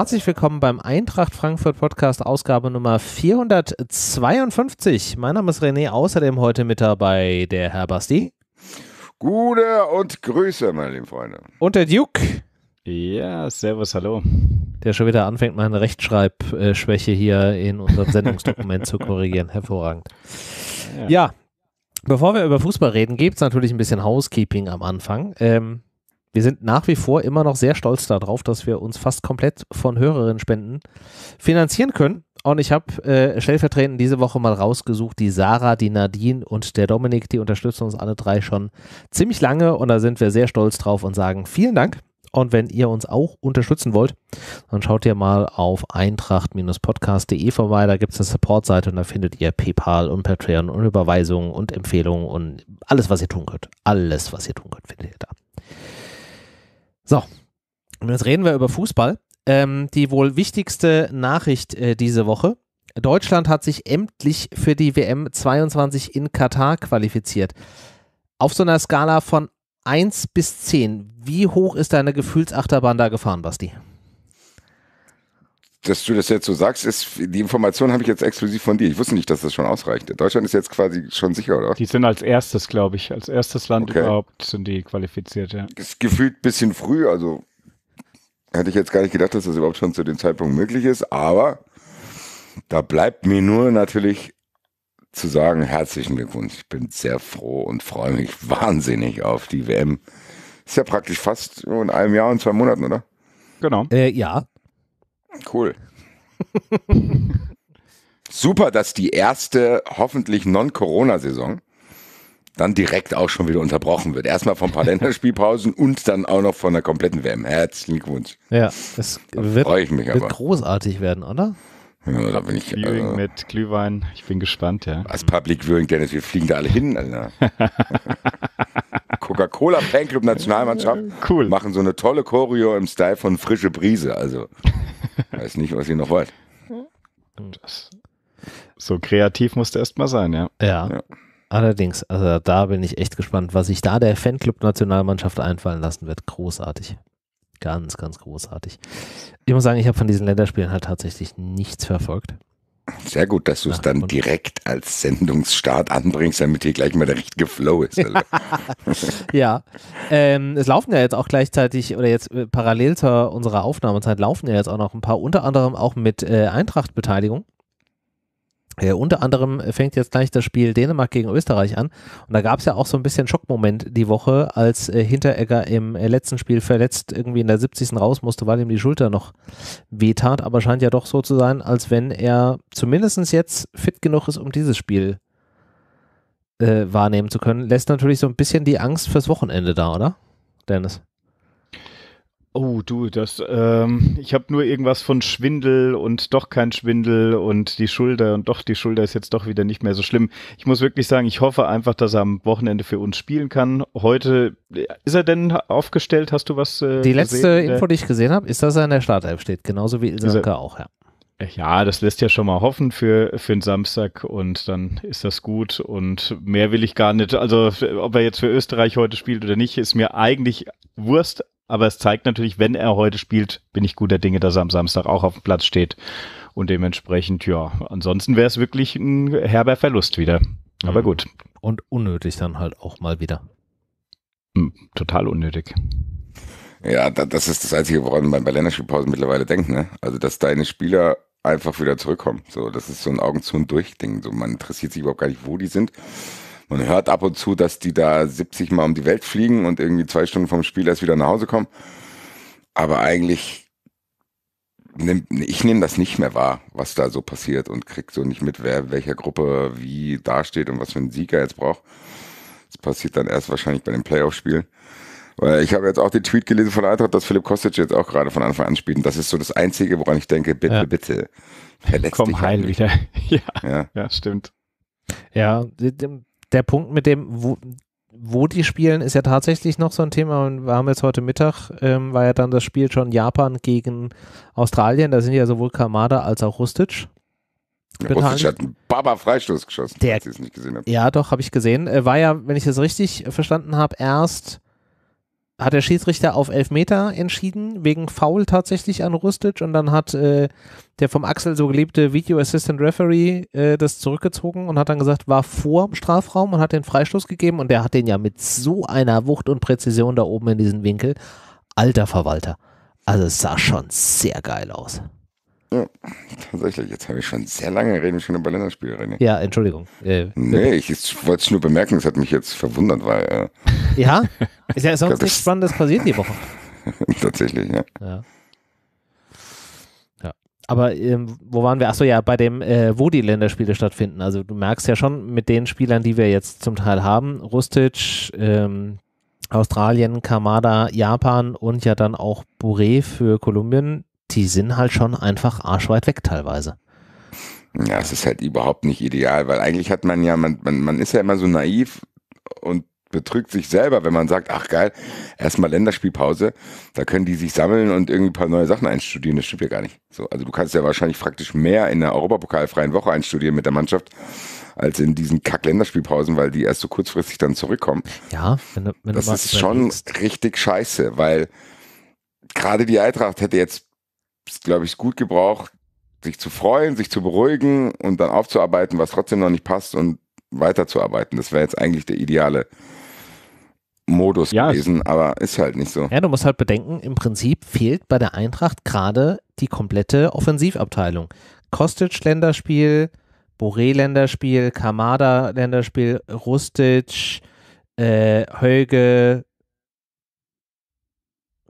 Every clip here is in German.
herzlich willkommen beim Eintracht Frankfurt Podcast, Ausgabe Nummer 452. Mein Name ist René, außerdem heute mit dabei der Herr Basti. Gute und Grüße, meine lieben Freunde. Und der Duke. Ja, servus, hallo. Der schon wieder anfängt, meine Rechtschreibschwäche hier in unserem Sendungsdokument zu korrigieren. Hervorragend. Ja. ja. Bevor wir über Fußball reden, gibt es natürlich ein bisschen Housekeeping am Anfang. Ähm, wir sind nach wie vor immer noch sehr stolz darauf, dass wir uns fast komplett von Hörerinnen-Spenden finanzieren können. Und ich habe äh, stellvertretend diese Woche mal rausgesucht, die Sarah, die Nadine und der Dominik, die unterstützen uns alle drei schon ziemlich lange und da sind wir sehr stolz drauf und sagen vielen Dank. Und wenn ihr uns auch unterstützen wollt, dann schaut ihr mal auf eintracht-podcast.de vorbei. Da gibt es eine Support-Seite und da findet ihr PayPal und Patreon und Überweisungen und Empfehlungen und alles, was ihr tun könnt. Alles, was ihr tun könnt, findet ihr da. So, und jetzt reden wir über Fußball. Ähm, die wohl wichtigste Nachricht äh, diese Woche. Deutschland hat sich endlich für die WM 22 in Katar qualifiziert. Auf so einer Skala von 1 bis 10, wie hoch ist deine Gefühlsachterbahn da gefahren, Basti? dass du das jetzt so sagst, ist, die Information habe ich jetzt exklusiv von dir. Ich wusste nicht, dass das schon ausreicht. Deutschland ist jetzt quasi schon sicher, oder? Die sind als erstes, glaube ich, als erstes Land okay. überhaupt sind die qualifiziert, ja. Ist gefühlt ein bisschen früh, also hätte ich jetzt gar nicht gedacht, dass das überhaupt schon zu dem Zeitpunkt möglich ist, aber da bleibt mir nur natürlich zu sagen, herzlichen Glückwunsch. Ich bin sehr froh und freue mich wahnsinnig auf die WM. Ist ja praktisch fast in einem Jahr und zwei Monaten, oder? Genau. Äh, ja, Cool. Super, dass die erste hoffentlich Non-Corona-Saison dann direkt auch schon wieder unterbrochen wird. Erstmal von ein paar Länderspielpausen und dann auch noch von der kompletten WM. Herzlichen Glückwunsch. Ja, das wird, freue ich mich wird aber. großartig werden, oder? Ja, da bin ich, Viewing äh, also mit Glühwein, ich bin gespannt, ja. Als Public Viewing, Dennis, wir fliegen da alle hin, Alter. Coca-Cola Fanclub Nationalmannschaft cool. machen so eine tolle Choreo im Style von frische Brise, also Weiß nicht, was ihr noch wollt. Das, so kreativ musste erst mal sein, ja. ja. ja. Allerdings, also da bin ich echt gespannt, was sich da der Fanclub-Nationalmannschaft einfallen lassen wird. Großartig. Ganz, ganz großartig. Ich muss sagen, ich habe von diesen Länderspielen halt tatsächlich nichts verfolgt. Sehr gut, dass du es dann direkt als Sendungsstart anbringst, damit hier gleich mal der richtige Flow ist. ja, ähm, es laufen ja jetzt auch gleichzeitig oder jetzt äh, parallel zur unserer Aufnahmezeit laufen ja jetzt auch noch ein paar, unter anderem auch mit äh, Eintracht-Beteiligung. Ja, äh, unter anderem fängt jetzt gleich das Spiel Dänemark gegen Österreich an. Und da gab es ja auch so ein bisschen Schockmoment die Woche, als äh, Hinteregger im äh, letzten Spiel verletzt irgendwie in der 70. raus musste, weil ihm die Schulter noch wehtat. Aber scheint ja doch so zu sein, als wenn er zumindest jetzt fit genug ist, um dieses Spiel äh, wahrnehmen zu können. Lässt natürlich so ein bisschen die Angst fürs Wochenende da, oder? Dennis? Oh, du, das, ähm, ich habe nur irgendwas von Schwindel und doch kein Schwindel und die Schulter und doch die Schulter ist jetzt doch wieder nicht mehr so schlimm. Ich muss wirklich sagen, ich hoffe einfach, dass er am Wochenende für uns spielen kann. Heute, äh, ist er denn aufgestellt? Hast du was? Äh, die letzte gesehen? Info, die ich gesehen habe, ist, dass er in der Startelf steht, genauso wie Ilsanke auch, ja. Äh, ja, das lässt ja schon mal hoffen für, für den Samstag und dann ist das gut und mehr will ich gar nicht. Also, ob er jetzt für Österreich heute spielt oder nicht, ist mir eigentlich Wurst. Aber es zeigt natürlich, wenn er heute spielt, bin ich guter Dinge, dass er am Samstag auch auf dem Platz steht. Und dementsprechend, ja, ansonsten wäre es wirklich ein herber Verlust wieder. Aber mhm. gut. Und unnötig dann halt auch mal wieder. Hm, total unnötig. Ja, das ist das Einzige, woran man bei Länderspielpausen mittlerweile denkt, ne? Also, dass deine Spieler einfach wieder zurückkommen. So, das ist so ein Augen zu und durch Ding. So, man interessiert sich überhaupt gar nicht, wo die sind man hört ab und zu, dass die da 70 Mal um die Welt fliegen und irgendwie zwei Stunden vom Spiel erst wieder nach Hause kommen. Aber eigentlich, nehm, ich nehme das nicht mehr wahr, was da so passiert und krieg so nicht mit, wer welcher Gruppe wie dasteht und was für einen Sieger jetzt braucht. Das passiert dann erst wahrscheinlich bei den Playoff-Spielen. Ich habe jetzt auch den Tweet gelesen von Eintracht, dass Philipp Kostic jetzt auch gerade von Anfang an spielt. Und das ist so das Einzige, woran ich denke, bitte, ja. bitte. Verletz Komm heil halt wieder. ja, ja, ja, stimmt. Ja, der Punkt mit dem, wo, wo die spielen, ist ja tatsächlich noch so ein Thema. Und wir haben jetzt heute Mittag, ähm, war ja dann das Spiel schon Japan gegen Australien. Da sind ja sowohl Kamada als auch Rustic. Rustic hat einen Baba-Freistoß geschossen, der, falls ich es nicht gesehen habe. Ja, doch, habe ich gesehen. Äh, war ja, wenn ich das richtig verstanden habe, erst hat der Schiedsrichter auf Elfmeter entschieden, wegen Foul tatsächlich an Rustic und dann hat äh, der vom Axel so geliebte Video Assistant Referee äh, das zurückgezogen und hat dann gesagt, war vor dem Strafraum und hat den Freistoß gegeben und der hat den ja mit so einer Wucht und Präzision da oben in diesen Winkel. Alter Verwalter. Also es sah schon sehr geil aus. Ja, tatsächlich. Jetzt habe ich schon sehr lange reden, schon über Länderspiele reden. Ja, Entschuldigung. Äh, nee, ich wollte es nur bemerken, es hat mich jetzt verwundert, weil. Äh, ja, ist ja sonst nichts Spannendes passiert die Woche. tatsächlich, ja. ja. ja. Aber ähm, wo waren wir? Achso, ja, bei dem, äh, wo die Länderspiele stattfinden. Also du merkst ja schon mit den Spielern, die wir jetzt zum Teil haben, Rustic, ähm, Australien, Kamada, Japan und ja dann auch Bourré für Kolumbien, die sind halt schon einfach arschweit weg teilweise. Ja, es ist halt überhaupt nicht ideal, weil eigentlich hat man ja, man, man, man ist ja immer so naiv und betrügt sich selber, wenn man sagt, ach geil, erstmal Länderspielpause, da können die sich sammeln und irgendwie ein paar neue Sachen einstudieren, das stimmt ja gar nicht. So, also du kannst ja wahrscheinlich praktisch mehr in der Europapokalfreien Woche einstudieren mit der Mannschaft, als in diesen Kack-Länderspielpausen, weil die erst so kurzfristig dann zurückkommen. Ja, wenn du, wenn das du ist schon richtig scheiße, weil gerade die Eintracht hätte jetzt es, glaube ich, gut gebraucht, sich zu freuen, sich zu beruhigen und dann aufzuarbeiten, was trotzdem noch nicht passt und weiterzuarbeiten. Das wäre jetzt eigentlich der ideale Modus ja, gewesen, aber ist halt nicht so. Ja, du musst halt bedenken, im Prinzip fehlt bei der Eintracht gerade die komplette Offensivabteilung. Kostic Länderspiel, Boré Länderspiel, Kamada Länderspiel, Rustic, äh, Höge.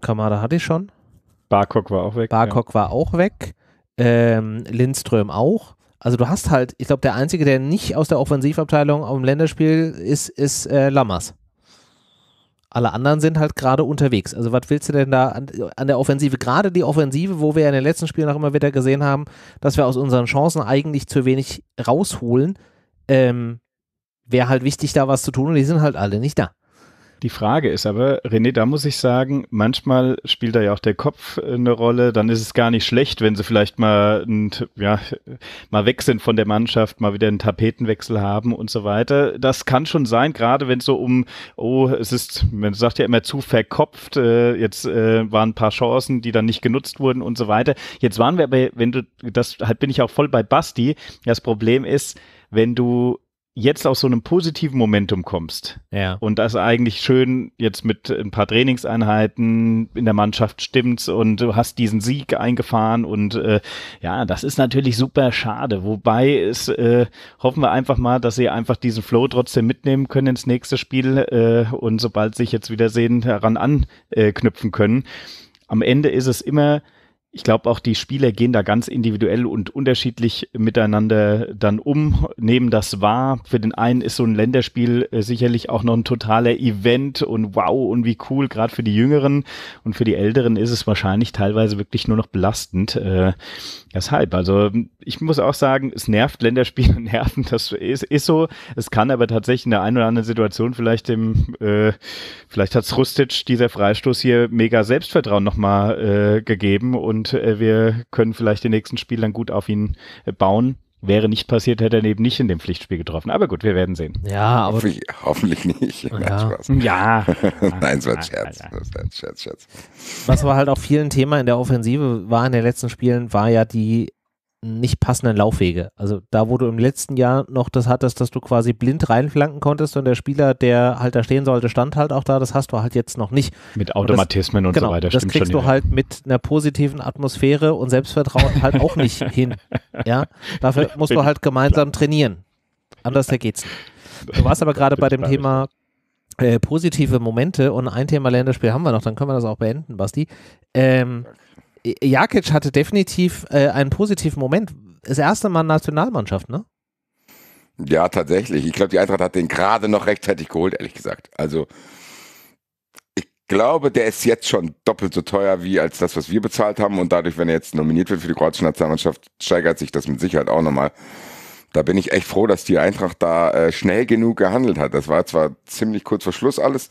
Kamada hatte ich schon. Barcock war auch weg. Barcock ja. war auch weg. Ähm, Lindström auch. Also du hast halt, ich glaube, der Einzige, der nicht aus der Offensivabteilung auf dem Länderspiel ist, ist äh, Lammers. Alle anderen sind halt gerade unterwegs. Also was willst du denn da an, an der Offensive? Gerade die Offensive, wo wir in den letzten Spielen auch immer wieder gesehen haben, dass wir aus unseren Chancen eigentlich zu wenig rausholen, ähm, wäre halt wichtig, da was zu tun und die sind halt alle nicht da. Die Frage ist aber, René, da muss ich sagen, manchmal spielt da ja auch der Kopf äh, eine Rolle. Dann ist es gar nicht schlecht, wenn sie vielleicht mal, ja, mal weg sind von der Mannschaft, mal wieder einen Tapetenwechsel haben und so weiter. Das kann schon sein, gerade wenn es so um, oh, es ist, man sagt ja immer zu verkopft, äh, jetzt äh, waren ein paar Chancen, die dann nicht genutzt wurden und so weiter. Jetzt waren wir aber, wenn du, das halt bin ich auch voll bei Basti. Das Problem ist, wenn du jetzt aus so einem positiven Momentum kommst ja. und das eigentlich schön jetzt mit ein paar Trainingseinheiten in der Mannschaft stimmt's und du hast diesen Sieg eingefahren und äh, ja, das ist natürlich super schade. Wobei es äh, hoffen wir einfach mal, dass sie einfach diesen Flow trotzdem mitnehmen können ins nächste Spiel äh, und sobald sich jetzt wiedersehen daran anknüpfen können. Am Ende ist es immer ich glaube auch die Spieler gehen da ganz individuell und unterschiedlich miteinander dann um, nehmen das wahr. Für den einen ist so ein Länderspiel äh, sicherlich auch noch ein totaler Event und wow und wie cool, gerade für die Jüngeren und für die Älteren ist es wahrscheinlich teilweise wirklich nur noch belastend. Äh, deshalb, also ich muss auch sagen, es nervt Länderspiele, nerven, das ist, ist so. Es kann aber tatsächlich in der einen oder anderen Situation vielleicht dem, äh, vielleicht hat Rustic dieser Freistoß hier mega Selbstvertrauen nochmal äh, gegeben und und äh, wir können vielleicht den nächsten Spiel dann gut auf ihn äh, bauen. Wäre nicht passiert, hätte er eben nicht in dem Pflichtspiel getroffen. Aber gut, wir werden sehen. Ja, aber. Hoffentlich, nicht. Ja. Nein, ja. Nein, es war ein Scherz. Das war ein Scherz, Scherz. Was war halt auch vielen Thema in der Offensive war in den letzten Spielen, war ja die nicht passenden Laufwege. Also da, wo du im letzten Jahr noch das hattest, dass du quasi blind reinflanken konntest und der Spieler, der halt da stehen sollte, stand halt auch da, das hast du halt jetzt noch nicht. Mit Automatismen und, das, und genau, so weiter. Das kriegst schon, du halt mit einer positiven Atmosphäre und Selbstvertrauen halt auch nicht hin. Ja, dafür musst du halt gemeinsam trainieren. Anders da geht's. Du warst aber gerade bei dem Thema äh, positive Momente und ein Thema Länderspiel haben wir noch, dann können wir das auch beenden, Basti. Ähm, Jakic hatte definitiv äh, einen positiven Moment. Das erste Mal Nationalmannschaft, ne? Ja, tatsächlich. Ich glaube, die Eintracht hat den gerade noch rechtzeitig geholt, ehrlich gesagt. Also, ich glaube, der ist jetzt schon doppelt so teuer wie als das, was wir bezahlt haben. Und dadurch, wenn er jetzt nominiert wird für die kroatische Nationalmannschaft, steigert sich das mit Sicherheit auch nochmal. Da bin ich echt froh, dass die Eintracht da äh, schnell genug gehandelt hat. Das war zwar ziemlich kurz vor Schluss alles,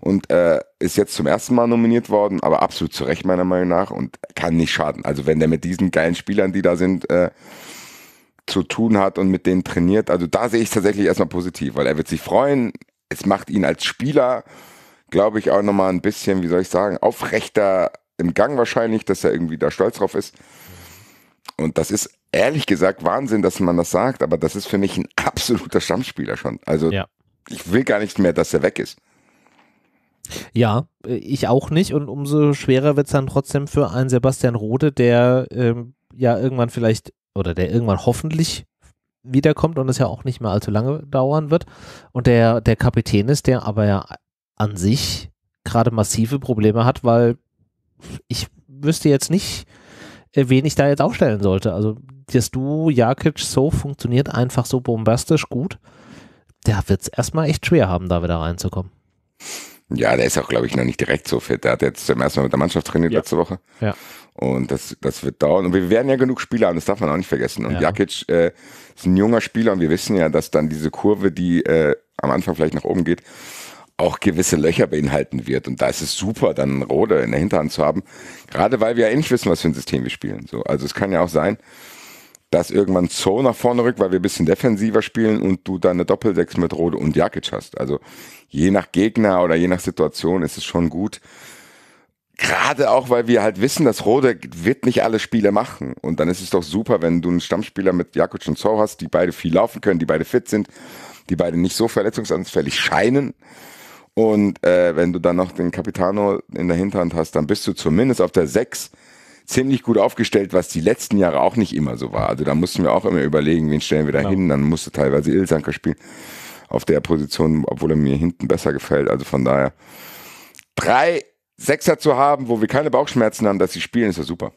und äh, ist jetzt zum ersten Mal nominiert worden, aber absolut zu Recht meiner Meinung nach und kann nicht schaden. Also wenn der mit diesen geilen Spielern, die da sind, äh, zu tun hat und mit denen trainiert, also da sehe ich es tatsächlich erstmal positiv, weil er wird sich freuen. Es macht ihn als Spieler, glaube ich, auch nochmal ein bisschen, wie soll ich sagen, aufrechter im Gang wahrscheinlich, dass er irgendwie da stolz drauf ist. Und das ist ehrlich gesagt Wahnsinn, dass man das sagt, aber das ist für mich ein absoluter Stammspieler schon. Also ja. ich will gar nicht mehr, dass er weg ist. Ja, äh, ich auch nicht und umso schwerer wird es dann trotzdem für einen Sebastian Rode, der ähm, ja irgendwann vielleicht oder der irgendwann hoffentlich wiederkommt und es ja auch nicht mehr allzu lange dauern wird und der, der Kapitän ist, der aber ja an sich gerade massive Probleme hat, weil ich wüsste jetzt nicht, äh, wen ich da jetzt aufstellen sollte. Also das du Jakic so funktioniert einfach so bombastisch gut. Der wird es erstmal echt schwer haben, da wieder reinzukommen. Ja, der ist auch, glaube ich, noch nicht direkt so fit. Der hat jetzt zum ersten Mal mit der Mannschaft trainiert ja. letzte Woche. Ja. Und das, das wird dauern. Und wir werden ja genug Spieler haben, das darf man auch nicht vergessen. Und ja. Jakic äh, ist ein junger Spieler und wir wissen ja, dass dann diese Kurve, die äh, am Anfang vielleicht nach oben geht, auch gewisse Löcher beinhalten wird. Und da ist es super, dann einen Rode in der Hinterhand zu haben. Gerade weil wir ja eh nicht wissen, was für ein System wir spielen. So, also es kann ja auch sein, dass irgendwann So nach vorne rückt, weil wir ein bisschen defensiver spielen und du deine Doppelsechs mit Rode und Jakic hast. Also je nach Gegner oder je nach Situation ist es schon gut. Gerade auch, weil wir halt wissen, dass Rode wird nicht alle Spiele machen. Und dann ist es doch super, wenn du einen Stammspieler mit Jakic und So hast, die beide viel laufen können, die beide fit sind, die beide nicht so verletzungsanfällig scheinen. Und äh, wenn du dann noch den Capitano in der Hinterhand hast, dann bist du zumindest auf der Sechs ziemlich gut aufgestellt, was die letzten Jahre auch nicht immer so war. Also da mussten wir auch immer überlegen, wen stellen wir da genau. hin. Genau. Dann musste teilweise Ilsanker spielen auf der Position, obwohl er mir hinten besser gefällt. Also von daher drei Sechser zu haben, wo wir keine Bauchschmerzen haben, dass sie spielen, ist ja super.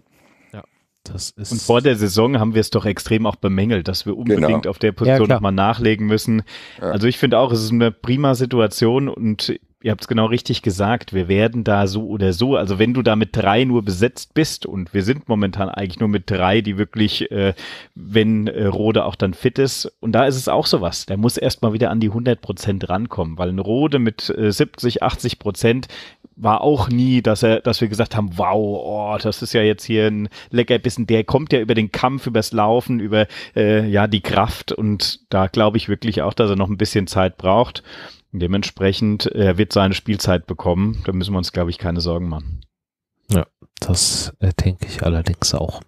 Das ist Und vor der Saison haben wir es doch extrem auch bemängelt, dass wir genau. unbedingt genau. auf der Position ja, nochmal nachlegen müssen. Ja. Also ich finde auch, es ist eine prima Situation und ihr habt es genau richtig gesagt. Wir werden da so oder so, also wenn du da mit drei nur besetzt bist und wir sind momentan eigentlich nur mit drei, die wirklich, äh, wenn äh, Rode auch dann fit ist, und da ist es auch sowas, der muss erstmal wieder an die 100 Prozent rankommen, weil ein Rode mit äh, 70, 80 Prozent war auch nie, dass er, dass wir gesagt haben, wow, oh, das ist ja jetzt hier ein Leckerbissen. Der kommt ja über den Kampf, übers Laufen, über äh, ja die Kraft und da glaube ich wirklich auch, dass er noch ein bisschen Zeit braucht. Dementsprechend, er wird seine Spielzeit bekommen. Da müssen wir uns, glaube ich, keine Sorgen machen. Ja, das äh, denke ich allerdings auch.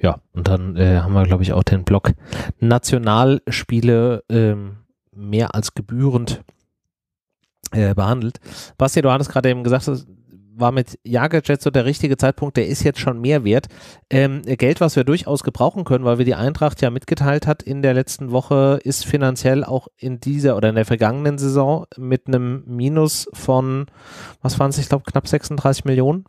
Ja, und dann äh, haben wir, glaube ich, auch den Block Nationalspiele ähm, mehr als gebührend äh, behandelt. Basti, du hattest gerade eben gesagt, war mit Jager so der richtige Zeitpunkt, der ist jetzt schon mehr wert. Ähm, Geld, was wir durchaus gebrauchen können, weil wir die Eintracht ja mitgeteilt hat in der letzten Woche, ist finanziell auch in dieser oder in der vergangenen Saison mit einem Minus von, was waren es, ich glaube, knapp 36 Millionen,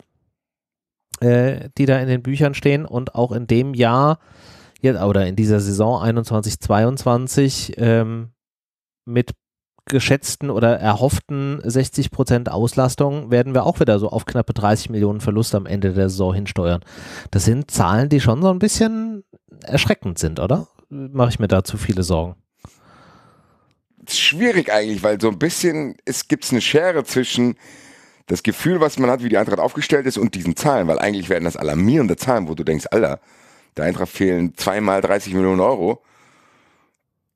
äh, die da in den Büchern stehen und auch in dem Jahr ja, oder in dieser Saison 21, 22 ähm, mit geschätzten oder erhofften 60 Prozent Auslastung werden wir auch wieder so auf knappe 30 Millionen Verlust am Ende der Saison hinsteuern. Das sind Zahlen, die schon so ein bisschen erschreckend sind, oder? Mache ich mir da zu viele Sorgen? Schwierig eigentlich, weil so ein bisschen gibt es eine Schere zwischen das Gefühl, was man hat, wie die Eintracht aufgestellt ist und diesen Zahlen, weil eigentlich werden das alarmierende Zahlen, wo du denkst, Alter, der Eintracht fehlen zweimal 30 Millionen Euro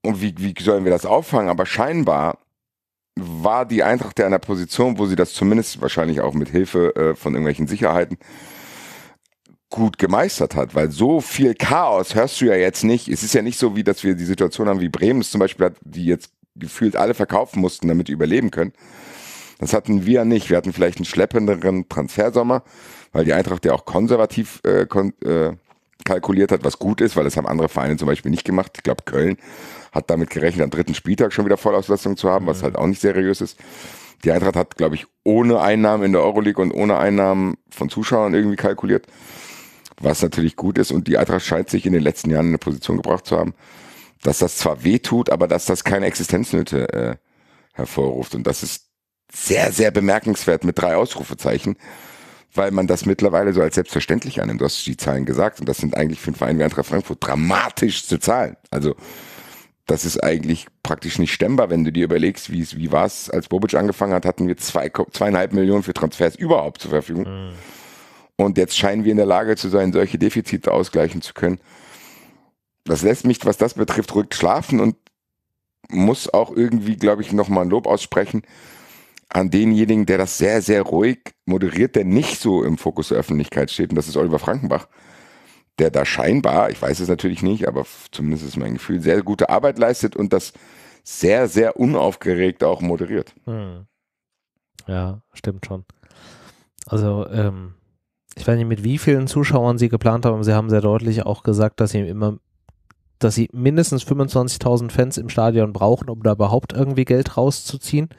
und wie, wie sollen wir das auffangen? Aber scheinbar war die Eintracht ja in einer Position, wo sie das zumindest wahrscheinlich auch mit Hilfe äh, von irgendwelchen Sicherheiten gut gemeistert hat, weil so viel Chaos hörst du ja jetzt nicht. Es ist ja nicht so, wie dass wir die Situation haben, wie Bremen es zum Beispiel hat, die jetzt gefühlt alle verkaufen mussten, damit die überleben können. Das hatten wir nicht. Wir hatten vielleicht einen schleppenderen Transfersommer, weil die Eintracht ja auch konservativ äh, kon äh, kalkuliert hat, was gut ist, weil das haben andere Vereine zum Beispiel nicht gemacht. Ich glaube, Köln hat damit gerechnet, am dritten Spieltag schon wieder Vollauslastung zu haben, was mhm. halt auch nicht seriös ist. Die Eintracht hat, glaube ich, ohne Einnahmen in der Euroleague und ohne Einnahmen von Zuschauern irgendwie kalkuliert, was natürlich gut ist. Und die Eintracht scheint sich in den letzten Jahren in eine Position gebracht zu haben, dass das zwar weh tut, aber dass das keine Existenznöte äh, hervorruft. Und das ist sehr, sehr bemerkenswert mit drei Ausrufezeichen, weil man das mittlerweile so als selbstverständlich annimmt. Du hast die Zahlen gesagt und das sind eigentlich für einen Verein wie Eintracht Frankfurt dramatischste Zahlen. Also das ist eigentlich praktisch nicht stemmbar, wenn du dir überlegst, wie es wie war es, als Bobic angefangen hat, hatten wir zwei, zweieinhalb Millionen für Transfers überhaupt zur Verfügung. Mhm. Und jetzt scheinen wir in der Lage zu sein, solche Defizite ausgleichen zu können. Das lässt mich, was das betrifft, ruhig schlafen und muss auch irgendwie, glaube ich, nochmal ein Lob aussprechen an denjenigen, der das sehr, sehr ruhig moderiert, der nicht so im Fokus der Öffentlichkeit steht. Und das ist Oliver Frankenbach der da scheinbar, ich weiß es natürlich nicht, aber zumindest ist mein Gefühl, sehr gute Arbeit leistet und das sehr, sehr unaufgeregt auch moderiert. Hm. Ja, stimmt schon. Also, ähm, ich weiß nicht, mit wie vielen Zuschauern sie geplant haben, sie haben sehr deutlich auch gesagt, dass sie immer, dass sie mindestens 25.000 Fans im Stadion brauchen, um da überhaupt irgendwie Geld rauszuziehen.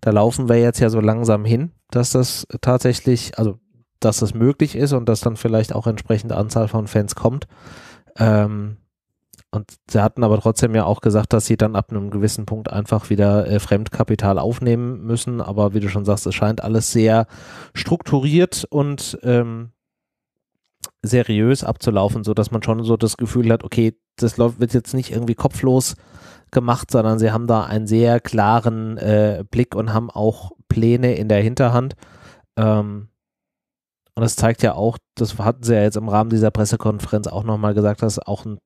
Da laufen wir jetzt ja so langsam hin, dass das tatsächlich, also dass das möglich ist und dass dann vielleicht auch entsprechend Anzahl von Fans kommt. Ähm, und sie hatten aber trotzdem ja auch gesagt, dass sie dann ab einem gewissen Punkt einfach wieder äh, Fremdkapital aufnehmen müssen. Aber wie du schon sagst, es scheint alles sehr strukturiert und ähm, seriös abzulaufen, sodass man schon so das Gefühl hat, okay, das läuft, wird jetzt nicht irgendwie kopflos gemacht, sondern sie haben da einen sehr klaren äh, Blick und haben auch Pläne in der Hinterhand. Ähm, und das zeigt ja auch, das hatten sie ja jetzt im Rahmen dieser Pressekonferenz auch nochmal gesagt, dass auch ein,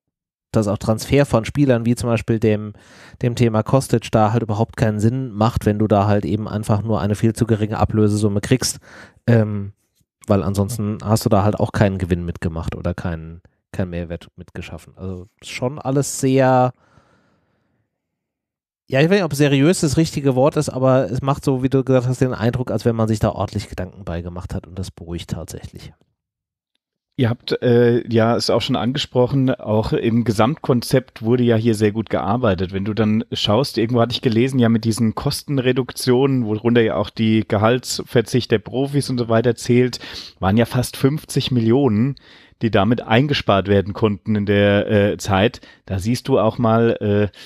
dass auch Transfer von Spielern wie zum Beispiel dem, dem Thema Kostic da halt überhaupt keinen Sinn macht, wenn du da halt eben einfach nur eine viel zu geringe Ablösesumme kriegst. Ähm, weil ansonsten hast du da halt auch keinen Gewinn mitgemacht oder keinen, keinen Mehrwert mitgeschaffen. Also schon alles sehr, ja, ich weiß nicht, ob seriös das richtige Wort ist, aber es macht so, wie du gesagt hast, den Eindruck, als wenn man sich da ordentlich Gedanken beigemacht hat und das beruhigt tatsächlich. Ihr habt äh, ja es auch schon angesprochen, auch im Gesamtkonzept wurde ja hier sehr gut gearbeitet. Wenn du dann schaust, irgendwo hatte ich gelesen, ja mit diesen Kostenreduktionen, worunter ja auch die Gehaltsverzicht der Profis und so weiter zählt, waren ja fast 50 Millionen, die damit eingespart werden konnten in der äh, Zeit. Da siehst du auch mal, äh,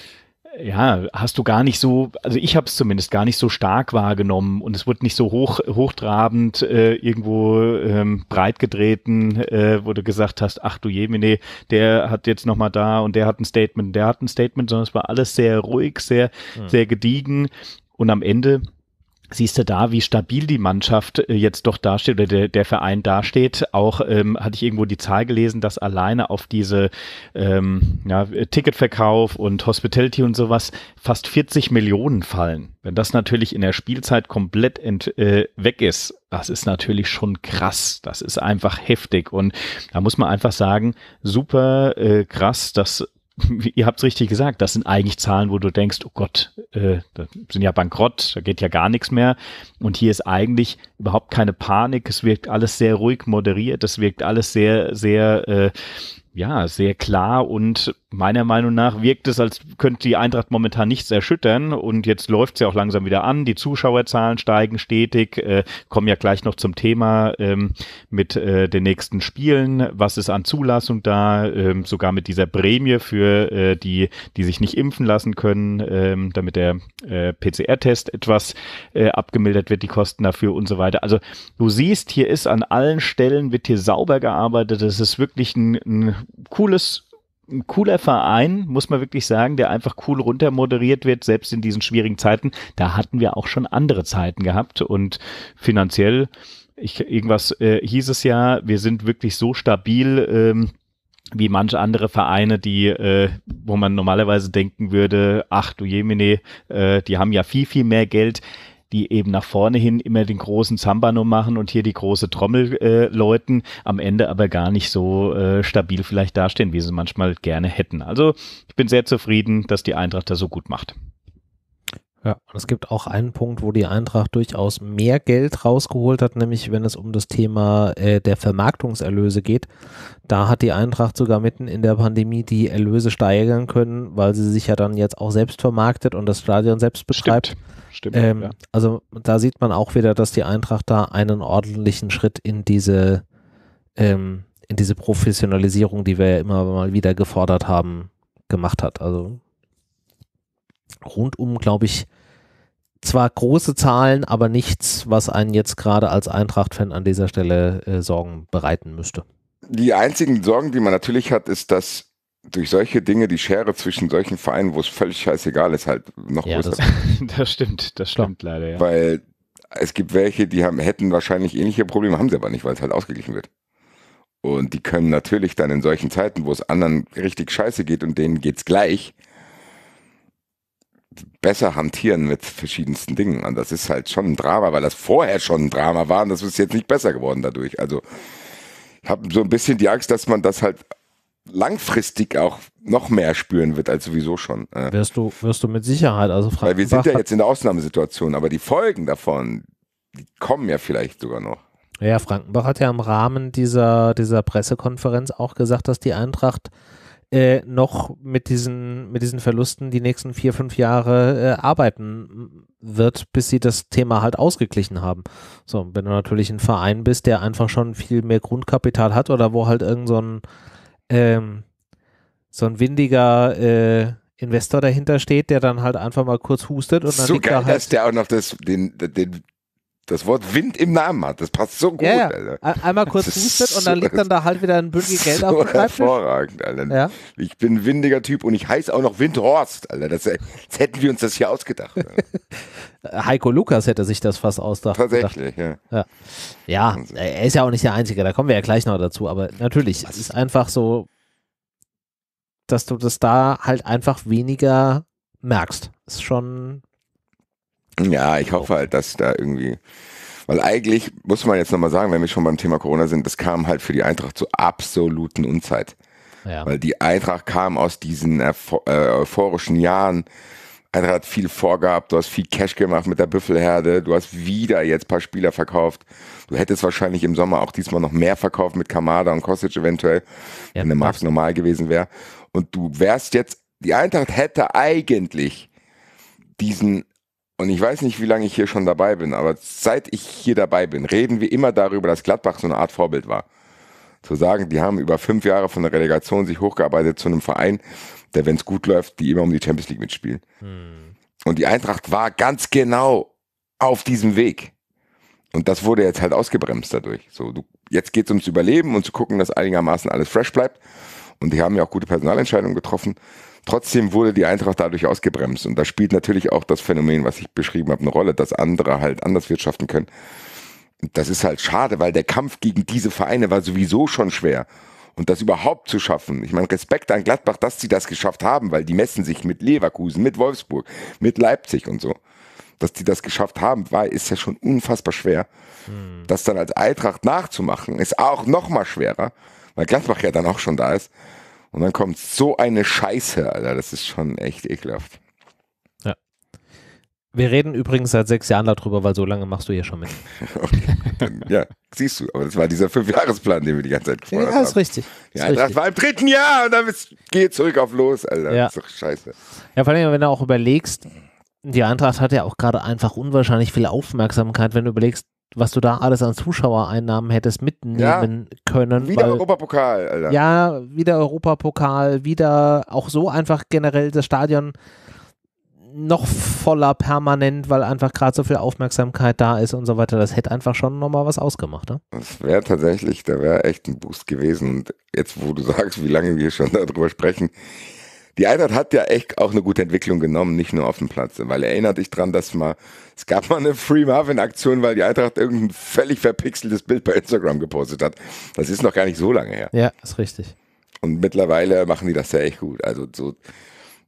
ja, hast du gar nicht so, also ich habe es zumindest gar nicht so stark wahrgenommen und es wurde nicht so hoch, hochtrabend äh, irgendwo ähm, breit breitgetreten, äh, wo du gesagt hast, ach du Jemine, der hat jetzt nochmal da und der hat ein Statement, der hat ein Statement, sondern es war alles sehr ruhig, sehr, mhm. sehr gediegen und am Ende siehst du da, wie stabil die Mannschaft äh, jetzt doch dasteht oder der, der Verein dasteht. Auch ähm, hatte ich irgendwo die Zahl gelesen, dass alleine auf diese ähm, ja, Ticketverkauf und Hospitality und sowas fast 40 Millionen fallen. Wenn das natürlich in der Spielzeit komplett ent, äh, weg ist, das ist natürlich schon krass. Das ist einfach heftig. Und da muss man einfach sagen, super äh, krass, dass ihr habt es richtig gesagt, das sind eigentlich Zahlen, wo du denkst, oh Gott, äh, da sind ja bankrott, da geht ja gar nichts mehr. Und hier ist eigentlich überhaupt keine Panik, es wirkt alles sehr ruhig moderiert, es wirkt alles sehr, sehr, äh, ja, sehr klar und meiner Meinung nach wirkt es, als könnte die Eintracht momentan nichts erschüttern und jetzt läuft es ja auch langsam wieder an, die Zuschauerzahlen steigen stetig, äh, kommen ja gleich noch zum Thema ähm, mit äh, den nächsten Spielen, was ist an Zulassung da, ähm, sogar mit dieser Prämie für äh, die, die sich nicht impfen lassen können, ähm, damit der äh, PCR-Test etwas äh, abgemildert wird, die Kosten dafür und so weiter weiter. Also du siehst, hier ist an allen Stellen, wird hier sauber gearbeitet. Es ist wirklich ein, ein cooles, ein cooler Verein, muss man wirklich sagen, der einfach cool runtermoderiert wird, selbst in diesen schwierigen Zeiten. Da hatten wir auch schon andere Zeiten gehabt und finanziell, ich, irgendwas äh, hieß es ja, wir sind wirklich so stabil. Ähm, wie manche andere Vereine, die, äh, wo man normalerweise denken würde, ach du Jemine, äh, die haben ja viel, viel mehr Geld die eben nach vorne hin immer den großen Zambano machen und hier die große Trommel äh, läuten, am Ende aber gar nicht so äh, stabil vielleicht dastehen, wie sie manchmal gerne hätten. Also ich bin sehr zufrieden, dass die Eintracht das so gut macht. Ja, und es gibt auch einen Punkt, wo die Eintracht durchaus mehr Geld rausgeholt hat, nämlich wenn es um das Thema äh, der Vermarktungserlöse geht. Da hat die Eintracht sogar mitten in der Pandemie die Erlöse steigern können, weil sie sich ja dann jetzt auch selbst vermarktet und das Stadion selbst beschreibt. Stimmt. Stimmt, ähm, ja. Also da sieht man auch wieder, dass die Eintracht da einen ordentlichen Schritt in diese ähm, in diese Professionalisierung, die wir ja immer mal wieder gefordert haben, gemacht hat. Also rundum, glaube ich, zwar große Zahlen, aber nichts, was einen jetzt gerade als Eintracht-Fan an dieser Stelle äh, Sorgen bereiten müsste. Die einzigen Sorgen, die man natürlich hat, ist, dass durch solche Dinge die Schere zwischen solchen Vereinen, wo es völlig scheißegal ist, halt noch ja, größer das, das stimmt, das stimmt Klar. leider, ja. Weil es gibt welche, die haben, hätten wahrscheinlich ähnliche Probleme, haben sie aber nicht, weil es halt ausgeglichen wird. Und die können natürlich dann in solchen Zeiten, wo es anderen richtig scheiße geht und denen geht es gleich, besser hantieren mit verschiedensten Dingen. Und das ist halt schon ein Drama, weil das vorher schon ein Drama war und das ist jetzt nicht besser geworden dadurch. Also ich habe so ein bisschen die Angst, dass man das halt langfristig auch noch mehr spüren wird als sowieso schon. Äh. Wirst du, wirst du mit Sicherheit. Also Frank Weil wir sind ja jetzt in der Ausnahmesituation, aber die Folgen davon, die kommen ja vielleicht sogar noch. Ja, Frankenbach hat ja im Rahmen dieser, dieser Pressekonferenz auch gesagt, dass die Eintracht äh, noch mit diesen, mit diesen Verlusten die nächsten vier, fünf Jahre äh, arbeiten wird, bis sie das Thema halt ausgeglichen haben. So, wenn du natürlich ein Verein bist, der einfach schon viel mehr Grundkapital hat oder wo halt irgend so ein, ähm, so ein windiger äh, Investor dahinter steht, der dann halt einfach mal kurz hustet und dann so liegt geil, da halt dass der auch noch das, den, den das Wort Wind im Namen hat. Das passt so gut, ja, ja. Einmal kurz hustet und dann liegt dann da halt wieder ein Bündel Geld so auf dem Schreibtisch. hervorragend, Alter. Ja. Ich bin ein windiger Typ und ich heiße auch noch Windhorst, Alter. Das, äh, das hätten wir uns das hier ausgedacht. Heiko Lukas hätte sich das fast ausgedacht. Tatsächlich, ja. ja. Ja, er ist ja auch nicht der Einzige, da kommen wir ja gleich noch dazu. Aber natürlich, es ist einfach so, dass du das da halt einfach weniger merkst. Ist schon ja, ich hoffe halt, dass da irgendwie, weil eigentlich muss man jetzt nochmal sagen, wenn wir schon beim Thema Corona sind, das kam halt für die Eintracht zur absoluten Unzeit. Ja. Weil die Eintracht kam aus diesen äh, euphorischen Jahren. Eintracht hat viel vorgehabt, du hast viel Cash gemacht mit der Büffelherde, du hast wieder jetzt paar Spieler verkauft. Du hättest wahrscheinlich im Sommer auch diesmal noch mehr verkauft mit Kamada und Kostic eventuell, ja, wenn der Markt normal gewesen wäre. Und du wärst jetzt, die Eintracht hätte eigentlich diesen und ich weiß nicht, wie lange ich hier schon dabei bin, aber seit ich hier dabei bin, reden wir immer darüber, dass Gladbach so eine Art Vorbild war. Zu sagen, die haben über fünf Jahre von der Relegation sich hochgearbeitet zu einem Verein, der, wenn es gut läuft, die immer um die Champions League mitspielen. Hm. Und die Eintracht war ganz genau auf diesem Weg. Und das wurde jetzt halt ausgebremst dadurch. So, du, jetzt geht es ums Überleben und zu gucken, dass einigermaßen alles fresh bleibt. Und die haben ja auch gute Personalentscheidungen getroffen. Trotzdem wurde die Eintracht dadurch ausgebremst. Und da spielt natürlich auch das Phänomen, was ich beschrieben habe, eine Rolle, dass andere halt anders wirtschaften können. Das ist halt schade, weil der Kampf gegen diese Vereine war sowieso schon schwer. Und das überhaupt zu schaffen, ich meine, Respekt an Gladbach, dass sie das geschafft haben, weil die messen sich mit Leverkusen, mit Wolfsburg, mit Leipzig und so. Dass die das geschafft haben, war, ist ja schon unfassbar schwer. Hm. Das dann als Eintracht nachzumachen, ist auch noch mal schwerer, weil Gladbach ja dann auch schon da ist. Und dann kommt so eine Scheiße, Alter. Das ist schon echt ekelhaft. Ja. Wir reden übrigens seit sechs Jahren darüber, weil so lange machst du hier schon mit. okay, dann, ja, siehst du. Aber das war dieser Fünfjahresplan, den wir die ganze Zeit gefordert haben. Ja, ist richtig. Die ist Eintracht war im dritten Jahr und dann ist, geh zurück auf los, Alter. Ja. Das ist doch scheiße. Ja, vor allem, wenn du auch überlegst, die Eintracht hat ja auch gerade einfach unwahrscheinlich viel Aufmerksamkeit, wenn du überlegst, was du da alles an Zuschauereinnahmen hättest mitnehmen ja, können. Wieder weil, Europapokal, Alter. Ja, wieder Europapokal, wieder auch so einfach generell das Stadion noch voller permanent, weil einfach gerade so viel Aufmerksamkeit da ist und so weiter. Das hätte einfach schon nochmal was ausgemacht. Ne? Das wäre tatsächlich, da wäre echt ein Boost gewesen. Und jetzt, wo du sagst, wie lange wir schon darüber sprechen, die Eintracht hat ja echt auch eine gute Entwicklung genommen, nicht nur auf dem Platz. Weil erinnert dich dran, dass mal, es gab mal eine Free Marvin-Aktion, weil die Eintracht irgendein völlig verpixeltes Bild bei Instagram gepostet hat. Das ist noch gar nicht so lange her. Ja, ist richtig. Und mittlerweile machen die das ja echt gut. Also so,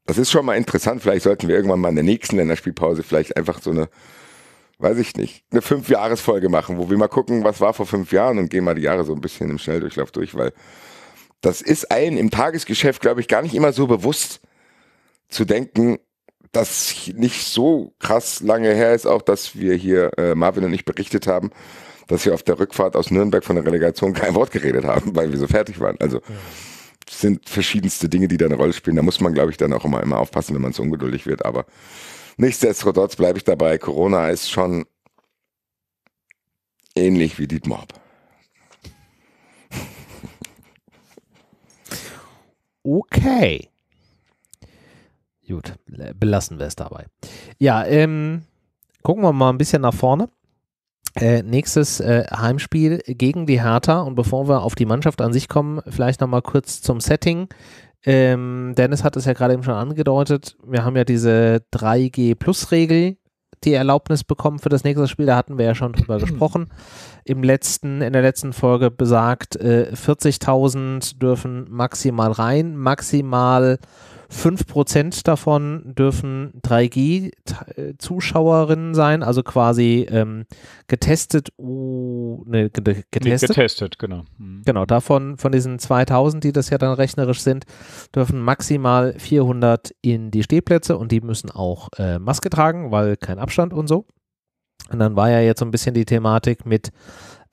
das ist schon mal interessant. Vielleicht sollten wir irgendwann mal in der nächsten Länderspielpause vielleicht einfach so eine, weiß ich nicht, eine Fünf-Jahres-Folge machen, wo wir mal gucken, was war vor fünf Jahren und gehen mal die Jahre so ein bisschen im Schnelldurchlauf durch, weil das ist allen im Tagesgeschäft, glaube ich, gar nicht immer so bewusst zu denken, dass nicht so krass lange her ist, auch dass wir hier, äh, Marvin und ich berichtet haben, dass wir auf der Rückfahrt aus Nürnberg von der Relegation kein Wort geredet haben, weil wir so fertig waren. Also sind verschiedenste Dinge, die da eine Rolle spielen. Da muss man, glaube ich, dann auch immer, immer aufpassen, wenn man so ungeduldig wird. Aber nichtsdestotrotz bleibe ich dabei. Corona ist schon ähnlich wie Dietmar. Okay. Gut, belassen wir es dabei. Ja, ähm, gucken wir mal ein bisschen nach vorne. Äh, nächstes äh, Heimspiel gegen die Hertha. Und bevor wir auf die Mannschaft an sich kommen, vielleicht nochmal kurz zum Setting. Ähm, Dennis hat es ja gerade eben schon angedeutet. Wir haben ja diese 3G-Plus-Regel, die Erlaubnis bekommen für das nächste Spiel. Da hatten wir ja schon drüber gesprochen. Im letzten, in der letzten Folge besagt, äh, 40.000 dürfen maximal rein. Maximal 5% davon dürfen 3G-Zuschauerinnen sein, also quasi ähm, getestet, oh, ne, getestet. Nee, getestet, genau. Mhm. Genau, davon, von diesen 2000, die das ja dann rechnerisch sind, dürfen maximal 400 in die Stehplätze und die müssen auch äh, Maske tragen, weil kein Abstand und so. Und dann war ja jetzt so ein bisschen die Thematik mit,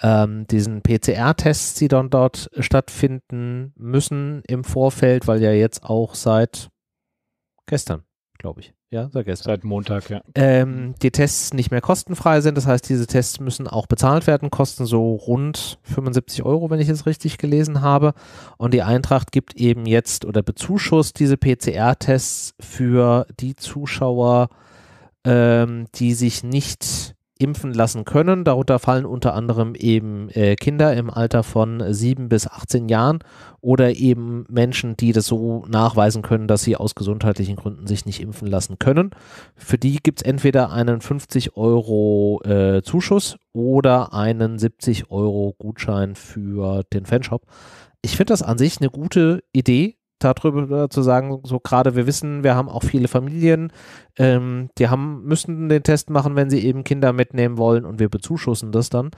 ähm, diesen PCR-Tests, die dann dort stattfinden müssen im Vorfeld, weil ja jetzt auch seit gestern, glaube ich. Ja, seit gestern. Seit Montag, ja. Ähm, die Tests nicht mehr kostenfrei sind. Das heißt, diese Tests müssen auch bezahlt werden, kosten so rund 75 Euro, wenn ich es richtig gelesen habe. Und die Eintracht gibt eben jetzt oder bezuschusst diese PCR-Tests für die Zuschauer, ähm, die sich nicht impfen lassen können. Darunter fallen unter anderem eben äh, Kinder im Alter von 7 bis 18 Jahren oder eben Menschen, die das so nachweisen können, dass sie aus gesundheitlichen Gründen sich nicht impfen lassen können. Für die gibt es entweder einen 50 Euro äh, Zuschuss oder einen 70 Euro Gutschein für den Fanshop. Ich finde das an sich eine gute Idee, darüber zu sagen, so gerade wir wissen, wir haben auch viele Familien, ähm, die haben, müssen den Test machen, wenn sie eben Kinder mitnehmen wollen und wir bezuschussen das dann.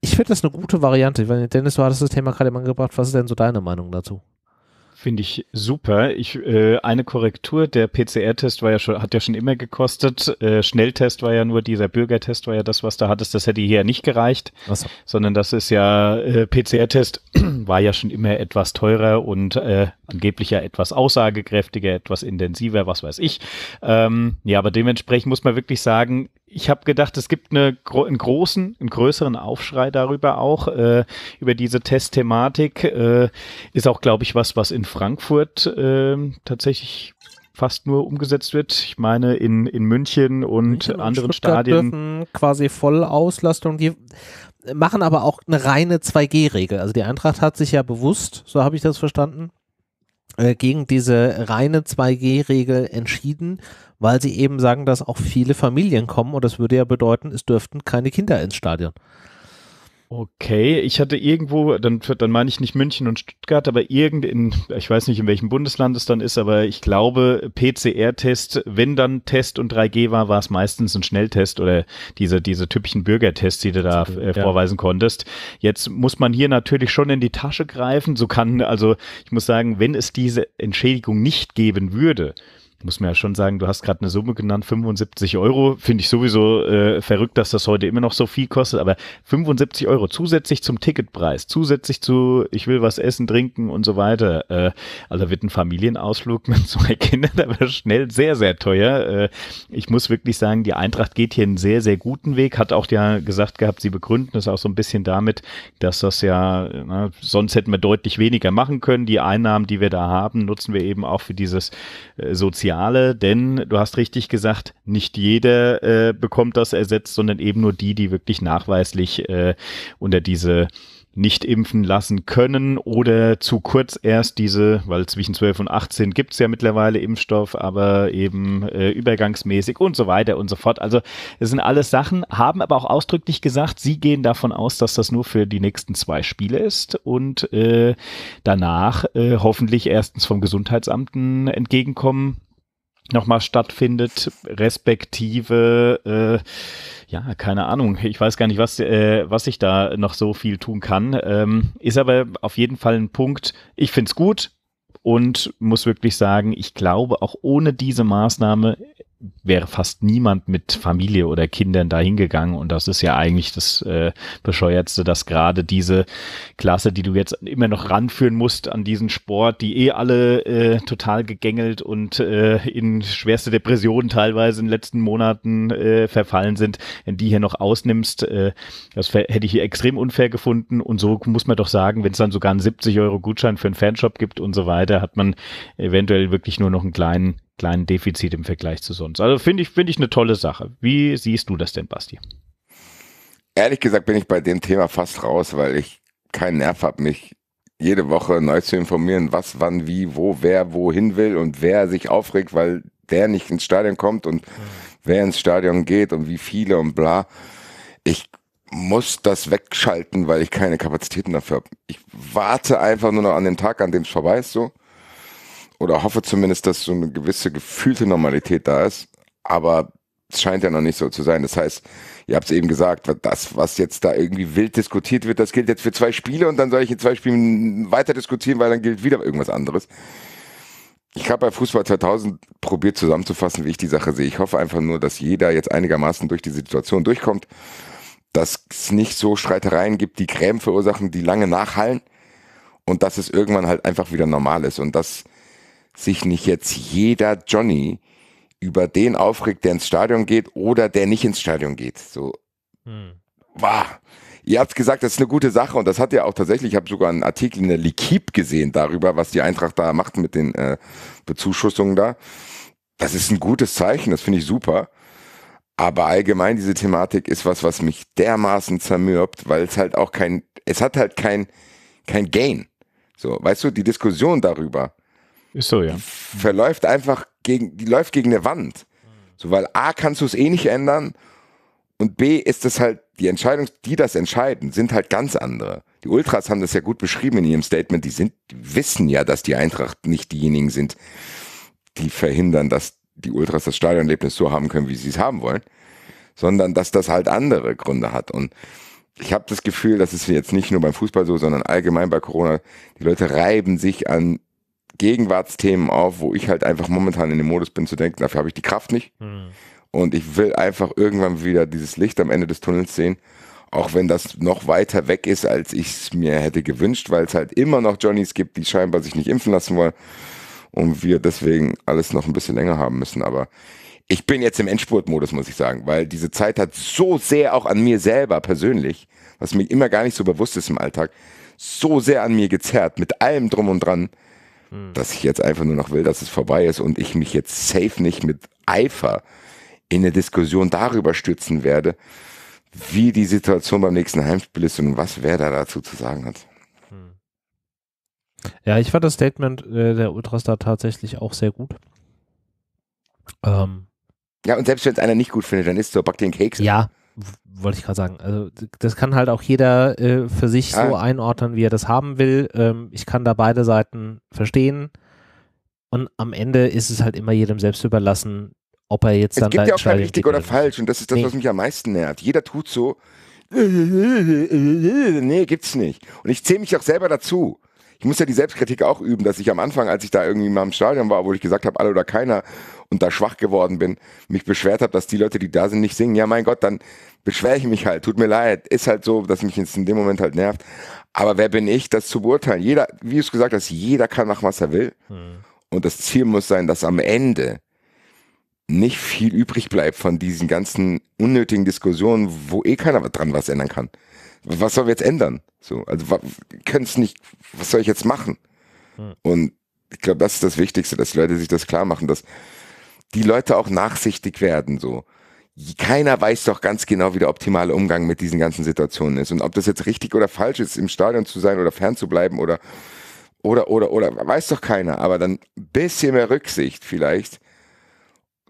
Ich finde das eine gute Variante, weil Dennis, du hattest das Thema gerade eben angebracht, was ist denn so deine Meinung dazu? Finde ich super. Ich, äh, eine Korrektur, der PCR-Test war ja schon, hat ja schon immer gekostet. Äh, Schnelltest war ja nur, dieser Bürgertest war ja das, was da hattest, das hätte hier ja nicht gereicht. Was? Sondern das ist ja, äh, PCR-Test war ja schon immer etwas teurer und äh, angeblich ja etwas aussagekräftiger, etwas intensiver, was weiß ich. Ähm, ja, aber dementsprechend muss man wirklich sagen, ich habe gedacht, es gibt eine, einen großen, einen größeren Aufschrei darüber auch, äh, über diese Testthematik. Äh, ist auch, glaube ich, was, was in Frankfurt äh, tatsächlich fast nur umgesetzt wird. Ich meine, in, in München und München anderen und Stadien. Dürfen quasi Vollauslastung. Die machen aber auch eine reine 2G-Regel. Also die Eintracht hat sich ja bewusst, so habe ich das verstanden, äh, gegen diese reine 2G-Regel entschieden, weil sie eben sagen, dass auch viele Familien kommen und das würde ja bedeuten, es dürften keine Kinder ins Stadion. Okay, ich hatte irgendwo, dann, dann meine ich nicht München und Stuttgart, aber irgend in, ich weiß nicht in welchem Bundesland es dann ist, aber ich glaube PCR-Test, wenn dann Test und 3G war, war es meistens ein Schnelltest oder diese, diese typischen Bürgertests, die du da äh, vorweisen ja. konntest. Jetzt muss man hier natürlich schon in die Tasche greifen. So kann, also ich muss sagen, wenn es diese Entschädigung nicht geben würde, muss man ja schon sagen, du hast gerade eine Summe genannt, 75 Euro. Finde ich sowieso äh, verrückt, dass das heute immer noch so viel kostet. Aber 75 Euro zusätzlich zum Ticketpreis, zusätzlich zu, ich will was essen, trinken und so weiter. Äh, also wird ein Familienausflug mit zwei Kindern aber schnell sehr, sehr teuer. Äh, ich muss wirklich sagen, die Eintracht geht hier einen sehr, sehr guten Weg. Hat auch ja gesagt gehabt, sie begründen es auch so ein bisschen damit, dass das ja, na, sonst hätten wir deutlich weniger machen können. Die Einnahmen, die wir da haben, nutzen wir eben auch für dieses äh, soziale Speziale, denn du hast richtig gesagt, nicht jeder äh, bekommt das ersetzt, sondern eben nur die, die wirklich nachweislich äh, unter diese nicht impfen lassen können oder zu kurz erst diese, weil zwischen 12 und 18 gibt es ja mittlerweile Impfstoff, aber eben äh, übergangsmäßig und so weiter und so fort. Also es sind alles Sachen, haben aber auch ausdrücklich gesagt, sie gehen davon aus, dass das nur für die nächsten zwei Spiele ist und äh, danach äh, hoffentlich erstens vom Gesundheitsamten äh, Entgegenkommen nochmal stattfindet, respektive, äh, ja, keine Ahnung, ich weiß gar nicht, was, äh, was ich da noch so viel tun kann. Ähm, ist aber auf jeden Fall ein Punkt, ich finde es gut und muss wirklich sagen, ich glaube, auch ohne diese Maßnahme wäre fast niemand mit Familie oder Kindern dahin gegangen und das ist ja eigentlich das äh, bescheuertste, dass gerade diese Klasse, die du jetzt immer noch ranführen musst an diesen Sport, die eh alle äh, total gegängelt und äh, in schwerste Depressionen teilweise in den letzten Monaten äh, verfallen sind, wenn die hier noch ausnimmst, äh, das hätte ich hier extrem unfair gefunden und so muss man doch sagen, wenn es dann sogar einen 70 Euro Gutschein für einen Fanshop gibt und so weiter, hat man eventuell wirklich nur noch einen kleinen kleinen Defizit im Vergleich zu sonst. Also finde ich, finde ich eine tolle Sache. Wie siehst du das denn, Basti? Ehrlich gesagt bin ich bei dem Thema fast raus, weil ich keinen Nerv habe, mich jede Woche neu zu informieren, was, wann, wie, wo, wer wohin will und wer sich aufregt, weil der nicht ins Stadion kommt und wer ins Stadion geht und wie viele und bla. Ich muss das wegschalten, weil ich keine Kapazitäten dafür habe. Ich warte einfach nur noch an den Tag, an dem es vorbei ist, so oder hoffe zumindest, dass so eine gewisse gefühlte Normalität da ist. Aber es scheint ja noch nicht so zu sein. Das heißt, ihr habt es eben gesagt, das, was jetzt da irgendwie wild diskutiert wird, das gilt jetzt für zwei Spiele und dann soll ich in zwei Spielen weiter diskutieren, weil dann gilt wieder irgendwas anderes. Ich habe bei Fußball 2000 probiert zusammenzufassen, wie ich die Sache sehe. Ich hoffe einfach nur, dass jeder jetzt einigermaßen durch die Situation durchkommt, dass es nicht so Streitereien gibt, die Gräben verursachen, die lange nachhallen und dass es irgendwann halt einfach wieder normal ist und dass sich nicht jetzt jeder Johnny über den aufregt, der ins Stadion geht oder der nicht ins Stadion geht. So, hm. wow. Ihr habt gesagt, das ist eine gute Sache und das hat ja auch tatsächlich, ich habe sogar einen Artikel in der Likip gesehen darüber, was die Eintracht da macht mit den äh, Bezuschussungen da. Das ist ein gutes Zeichen, das finde ich super. Aber allgemein diese Thematik ist was, was mich dermaßen zermürbt, weil es halt auch kein, es hat halt kein, kein Gain. So, weißt du, die Diskussion darüber ist so, ja. Verläuft einfach gegen, die läuft gegen eine Wand. So, weil A kannst du es eh nicht ändern und B ist es halt, die Entscheidungen, die das entscheiden, sind halt ganz andere. Die Ultras haben das ja gut beschrieben in ihrem Statement. Die sind, die wissen ja, dass die Eintracht nicht diejenigen sind, die verhindern, dass die Ultras das Stadionerlebnis so haben können, wie sie es haben wollen, sondern dass das halt andere Gründe hat. Und ich habe das Gefühl, das ist jetzt nicht nur beim Fußball so, sondern allgemein bei Corona, die Leute reiben sich an Gegenwartsthemen auf, wo ich halt einfach momentan in dem Modus bin zu denken, dafür habe ich die Kraft nicht. Mhm. Und ich will einfach irgendwann wieder dieses Licht am Ende des Tunnels sehen, auch wenn das noch weiter weg ist, als ich es mir hätte gewünscht, weil es halt immer noch Johnnies gibt, die scheinbar sich nicht impfen lassen wollen und wir deswegen alles noch ein bisschen länger haben müssen. Aber ich bin jetzt im Endspurtmodus, muss ich sagen, weil diese Zeit hat so sehr auch an mir selber persönlich, was mir immer gar nicht so bewusst ist im Alltag, so sehr an mir gezerrt, mit allem drum und dran, hm. dass ich jetzt einfach nur noch will, dass es vorbei ist und ich mich jetzt safe nicht mit Eifer in eine Diskussion darüber stürzen werde, wie die Situation beim nächsten Heimspiel ist und was wer da dazu zu sagen hat. Hm. Ja, ich fand das Statement äh, der Ultras da tatsächlich auch sehr gut. Ähm, ja, und selbst wenn es einer nicht gut findet, dann isst so, back den Keks. Ja, wollte ich gerade sagen. Also das kann halt auch jeder äh, für sich ja. so einordnen, wie er das haben will. Ähm, ich kann da beide Seiten verstehen. Und am Ende ist es halt immer jedem selbst überlassen, ob er jetzt es dann. Es gibt ja auch kein richtig oder falsch. Und das ist das, nee. was mich am meisten nervt. Jeder tut so. Nee, gibt's nicht. Und ich zähle mich auch selber dazu ich muss ja die Selbstkritik auch üben, dass ich am Anfang, als ich da irgendwie mal im Stadion war, wo ich gesagt habe, alle oder keiner, und da schwach geworden bin, mich beschwert habe, dass die Leute, die da sind, nicht singen. Ja, mein Gott, dann beschwere ich mich halt. Tut mir leid. Ist halt so, dass mich jetzt in dem Moment halt nervt. Aber wer bin ich, das zu beurteilen? Jeder, wie du es gesagt hast, jeder kann machen, was er will. Hm. Und das Ziel muss sein, dass am Ende nicht viel übrig bleibt von diesen ganzen unnötigen Diskussionen, wo eh keiner dran was ändern kann. Was soll wir jetzt ändern? So, also können es nicht, was soll ich jetzt machen? Hm. Und ich glaube, das ist das Wichtigste, dass die Leute sich das klar machen, dass die Leute auch nachsichtig werden, so. Keiner weiß doch ganz genau, wie der optimale Umgang mit diesen ganzen Situationen ist. Und ob das jetzt richtig oder falsch ist, im Stadion zu sein oder fern zu bleiben oder, oder, oder, oder, weiß doch keiner. Aber dann ein bisschen mehr Rücksicht vielleicht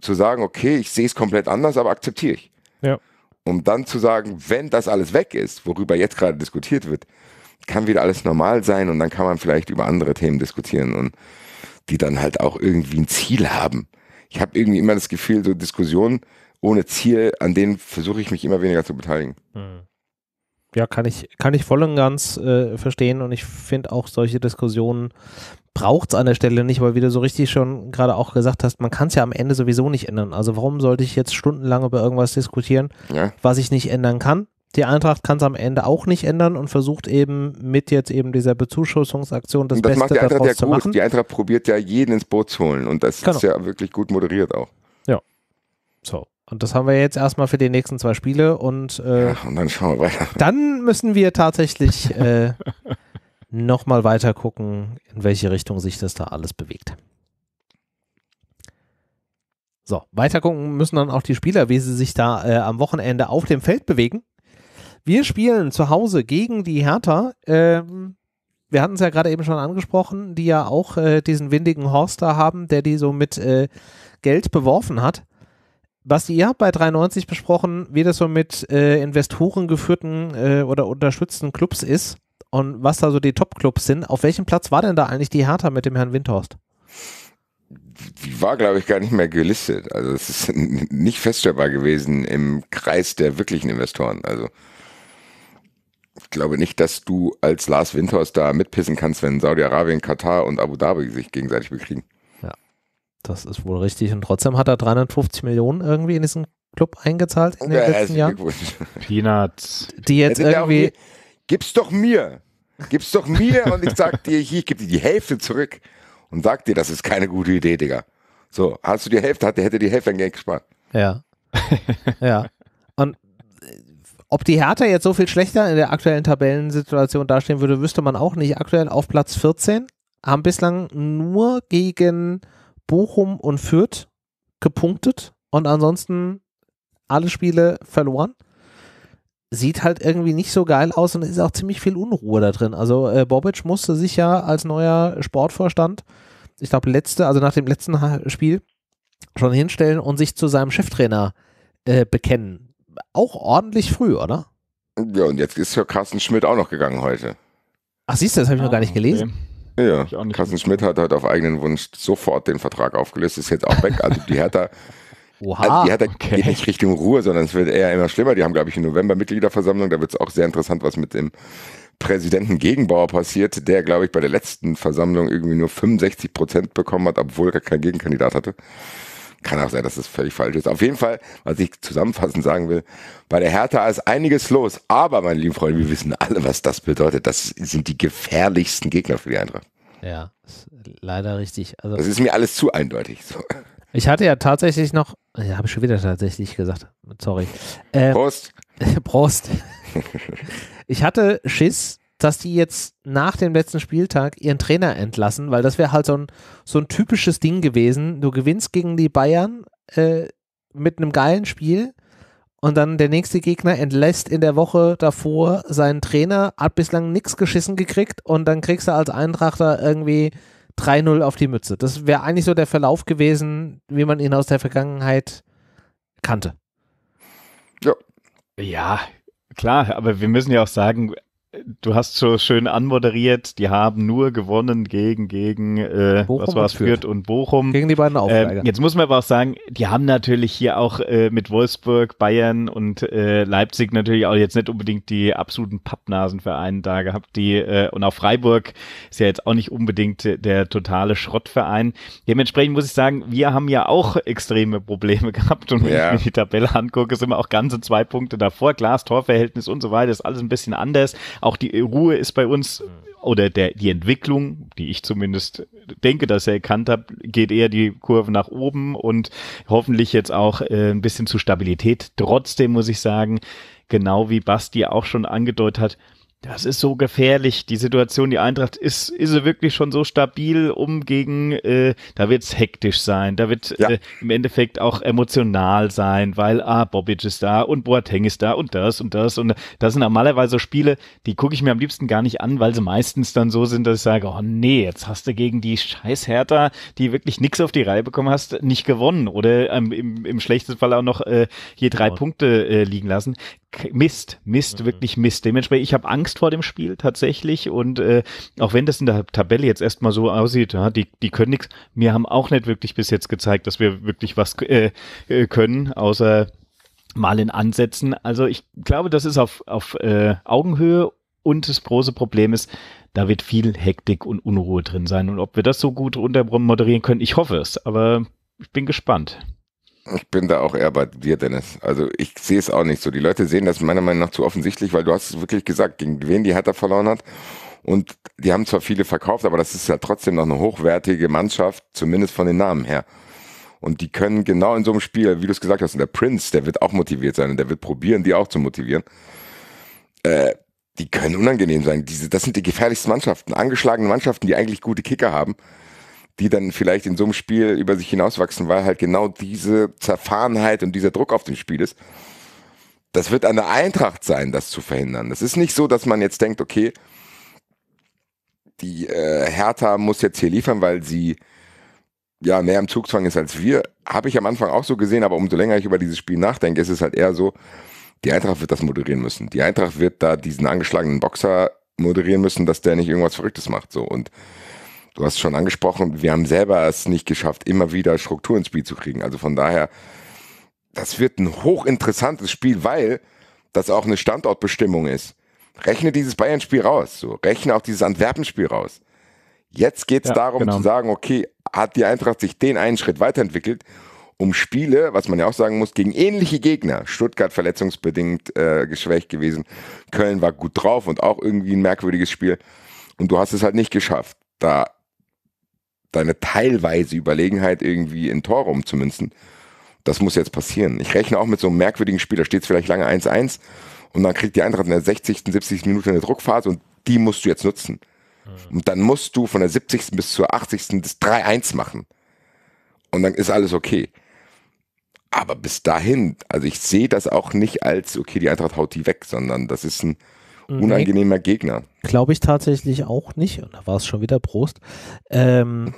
zu sagen, okay, ich sehe es komplett anders, aber akzeptiere ich. Ja. Um dann zu sagen, wenn das alles weg ist, worüber jetzt gerade diskutiert wird, kann wieder alles normal sein und dann kann man vielleicht über andere Themen diskutieren und die dann halt auch irgendwie ein Ziel haben ich habe irgendwie immer das Gefühl, so Diskussionen ohne Ziel, an denen versuche ich mich immer weniger zu beteiligen. Hm. Ja, kann ich, kann ich voll und ganz äh, verstehen und ich finde auch solche Diskussionen braucht es an der Stelle nicht, weil wie du so richtig schon gerade auch gesagt hast, man kann es ja am Ende sowieso nicht ändern. Also warum sollte ich jetzt stundenlang über irgendwas diskutieren, ja. was ich nicht ändern kann? Die Eintracht kann es am Ende auch nicht ändern und versucht eben mit jetzt eben dieser Bezuschussungsaktion das, und das Beste macht die Eintracht daraus ja zu gut. machen. Die Eintracht probiert ja jeden ins Boot zu holen und das genau. ist ja wirklich gut moderiert auch. Ja. So. Und das haben wir jetzt erstmal für die nächsten zwei Spiele und, äh, ja, und dann schauen wir weiter. Dann müssen wir tatsächlich äh, nochmal weiter gucken, in welche Richtung sich das da alles bewegt. So, weiter gucken müssen dann auch die Spieler, wie sie sich da äh, am Wochenende auf dem Feld bewegen. Wir spielen zu Hause gegen die Hertha. Ähm, wir hatten es ja gerade eben schon angesprochen, die ja auch äh, diesen windigen Horst da haben, der die so mit äh, Geld beworfen hat. Basti, ihr habt bei 93 besprochen, wie das so mit äh, Investoren geführten äh, oder unterstützten Clubs ist und was da so die Top-Clubs sind. Auf welchem Platz war denn da eigentlich die Hertha mit dem Herrn Windhorst? Die war, glaube ich, gar nicht mehr gelistet. Also es ist nicht feststellbar gewesen im Kreis der wirklichen Investoren. Also ich glaube nicht, dass du als Lars Winters da mitpissen kannst, wenn Saudi-Arabien, Katar und Abu Dhabi sich gegenseitig bekriegen. Ja, das ist wohl richtig. Und trotzdem hat er 350 Millionen irgendwie in diesen Club eingezahlt in den ja, letzten Jahren. Peanuts. Die jetzt irgendwie. Die, gib's doch mir. Gib's doch mir und ich sag dir, ich, ich gebe dir die Hälfte zurück und sag dir, das ist keine gute Idee, Digga. So, hast du die Hälfte, hatte, hätte die Hälfte ein Geld gespart. Ja. ja. Ob die Hertha jetzt so viel schlechter in der aktuellen Tabellensituation dastehen würde, wüsste man auch nicht. Aktuell auf Platz 14 haben bislang nur gegen Bochum und Fürth gepunktet und ansonsten alle Spiele verloren. Sieht halt irgendwie nicht so geil aus und es ist auch ziemlich viel Unruhe da drin. Also äh, Bobic musste sich ja als neuer Sportvorstand, ich glaube letzte, also nach dem letzten Spiel schon hinstellen und sich zu seinem Cheftrainer äh, bekennen auch ordentlich früh, oder? Ja, und jetzt ist ja Carsten Schmidt auch noch gegangen heute. Ach, siehst du, das habe ich ah, noch gar nicht ah, gelesen. Okay. Ja, Carsten Schmidt hat heute auf eigenen Wunsch sofort den Vertrag aufgelöst, ist jetzt auch weg. Also die Hertha, Oha, also die Hertha okay. geht nicht Richtung Ruhe, sondern es wird eher immer schlimmer. Die haben, glaube ich, im November Mitgliederversammlung. Da wird es auch sehr interessant, was mit dem Präsidenten Gegenbauer passiert, der, glaube ich, bei der letzten Versammlung irgendwie nur 65 Prozent bekommen hat, obwohl er keinen Gegenkandidat hatte. Kann auch sein, dass das völlig falsch ist. Auf jeden Fall, was ich zusammenfassend sagen will, bei der Hertha ist einiges los. Aber, meine lieben Freunde, wir wissen alle, was das bedeutet. Das sind die gefährlichsten Gegner für die Eintracht. Ja, leider richtig. Also, das ist mir alles zu eindeutig. So. Ich hatte ja tatsächlich noch, ja, habe ich schon wieder tatsächlich gesagt. Sorry. Ähm, Prost. Prost. Ich hatte Schiss, dass die jetzt nach dem letzten Spieltag ihren Trainer entlassen, weil das wäre halt so ein, so ein typisches Ding gewesen. Du gewinnst gegen die Bayern äh, mit einem geilen Spiel und dann der nächste Gegner entlässt in der Woche davor seinen Trainer, hat bislang nichts geschissen gekriegt und dann kriegst du als Eintrachter irgendwie 3-0 auf die Mütze. Das wäre eigentlich so der Verlauf gewesen, wie man ihn aus der Vergangenheit kannte. Ja. Ja, klar, aber wir müssen ja auch sagen, du hast so schön anmoderiert, die haben nur gewonnen gegen, gegen äh, Bochum was war's, Fürth. Fürth und Bochum. Gegen die beiden ähm, Aufsteiger. Ähm, jetzt muss man aber auch sagen, die haben natürlich hier auch äh, mit Wolfsburg, Bayern und äh, Leipzig natürlich auch jetzt nicht unbedingt die absoluten Pappnasenvereine da gehabt, die äh, und auch Freiburg ist ja jetzt auch nicht unbedingt der totale Schrottverein. Dementsprechend muss ich sagen, wir haben ja auch extreme Probleme gehabt und wenn ja. ich mir die Tabelle angucke, sind wir auch ganze zwei Punkte davor. Glas, Torverhältnis und so weiter ist alles ein bisschen anders, auch die Ruhe ist bei uns mhm. oder der, die Entwicklung, die ich zumindest denke, dass er erkannt hat, geht eher die Kurve nach oben und hoffentlich jetzt auch äh, ein bisschen zu Stabilität. Trotzdem muss ich sagen, genau wie Basti auch schon angedeutet hat, das ist so gefährlich, die Situation. Die Eintracht ist, ist sie wirklich schon so stabil, um gegen, äh, da wird's hektisch sein, da wird ja. äh, im Endeffekt auch emotional sein, weil, ah, Bobic ist da und Boateng ist da und das und das und das sind normalerweise Spiele, die gucke ich mir am liebsten gar nicht an, weil sie meistens dann so sind, dass ich sage, oh nee, jetzt hast du gegen die scheiß Hertha, die wirklich nix auf die Reihe bekommen hast, nicht gewonnen oder ähm, im, im schlechtesten Fall auch noch äh, hier drei oh. Punkte äh, liegen lassen. Mist, Mist, mhm. wirklich Mist. Dementsprechend, ich habe Angst vor dem Spiel tatsächlich und äh, auch wenn das in der Tabelle jetzt erstmal so aussieht, ja, die, die können nichts, wir haben auch nicht wirklich bis jetzt gezeigt, dass wir wirklich was äh, äh, können, außer mal in Ansätzen. Also ich glaube, das ist auf, auf äh, Augenhöhe und das große Problem ist, da wird viel Hektik und Unruhe drin sein und ob wir das so gut runter moderieren können, ich hoffe es, aber ich bin gespannt. Ich bin da auch eher bei dir, Dennis. Also ich sehe es auch nicht so. Die Leute sehen das meiner Meinung nach zu offensichtlich, weil du hast es wirklich gesagt, gegen wen die Hertha verloren hat. Und die haben zwar viele verkauft, aber das ist ja trotzdem noch eine hochwertige Mannschaft, zumindest von den Namen her. Und die können genau in so einem Spiel, wie du es gesagt hast, und der Prince, der wird auch motiviert sein und der wird probieren, die auch zu motivieren. Äh, die können unangenehm sein. Diese, das sind die gefährlichsten Mannschaften, angeschlagene Mannschaften, die eigentlich gute Kicker haben die dann vielleicht in so einem Spiel über sich hinauswachsen, weil halt genau diese Zerfahrenheit und dieser Druck auf dem Spiel ist. Das wird an der Eintracht sein, das zu verhindern. Das ist nicht so, dass man jetzt denkt, okay, die äh, Hertha muss jetzt hier liefern, weil sie ja mehr im Zugzwang ist als wir. Habe ich am Anfang auch so gesehen, aber umso länger ich über dieses Spiel nachdenke, ist es halt eher so, die Eintracht wird das moderieren müssen. Die Eintracht wird da diesen angeschlagenen Boxer moderieren müssen, dass der nicht irgendwas Verrücktes macht. So. Und du hast schon angesprochen, wir haben selber es nicht geschafft, immer wieder Struktur ins Spiel zu kriegen. Also von daher, das wird ein hochinteressantes Spiel, weil das auch eine Standortbestimmung ist. Rechne dieses Bayern-Spiel raus, so. rechne auch dieses Antwerpen-Spiel raus. Jetzt geht es ja, darum genau. zu sagen, okay, hat die Eintracht sich den einen Schritt weiterentwickelt, um Spiele, was man ja auch sagen muss, gegen ähnliche Gegner. Stuttgart verletzungsbedingt äh, geschwächt gewesen, Köln war gut drauf und auch irgendwie ein merkwürdiges Spiel. Und du hast es halt nicht geschafft, da deine teilweise Überlegenheit irgendwie in Tor umzumünzen. Das muss jetzt passieren. Ich rechne auch mit so einem merkwürdigen Spiel, da steht es vielleicht lange 1-1 und dann kriegt die Eintracht in der 60., 70. Minute eine Druckphase und die musst du jetzt nutzen. Mhm. Und dann musst du von der 70. bis zur 80. das 3-1 machen. Und dann ist alles okay. Aber bis dahin, also ich sehe das auch nicht als, okay, die Eintracht haut die weg, sondern das ist ein Mhm. unangenehmer Gegner. Glaube ich tatsächlich auch nicht. Und da war es schon wieder Prost. Ähm,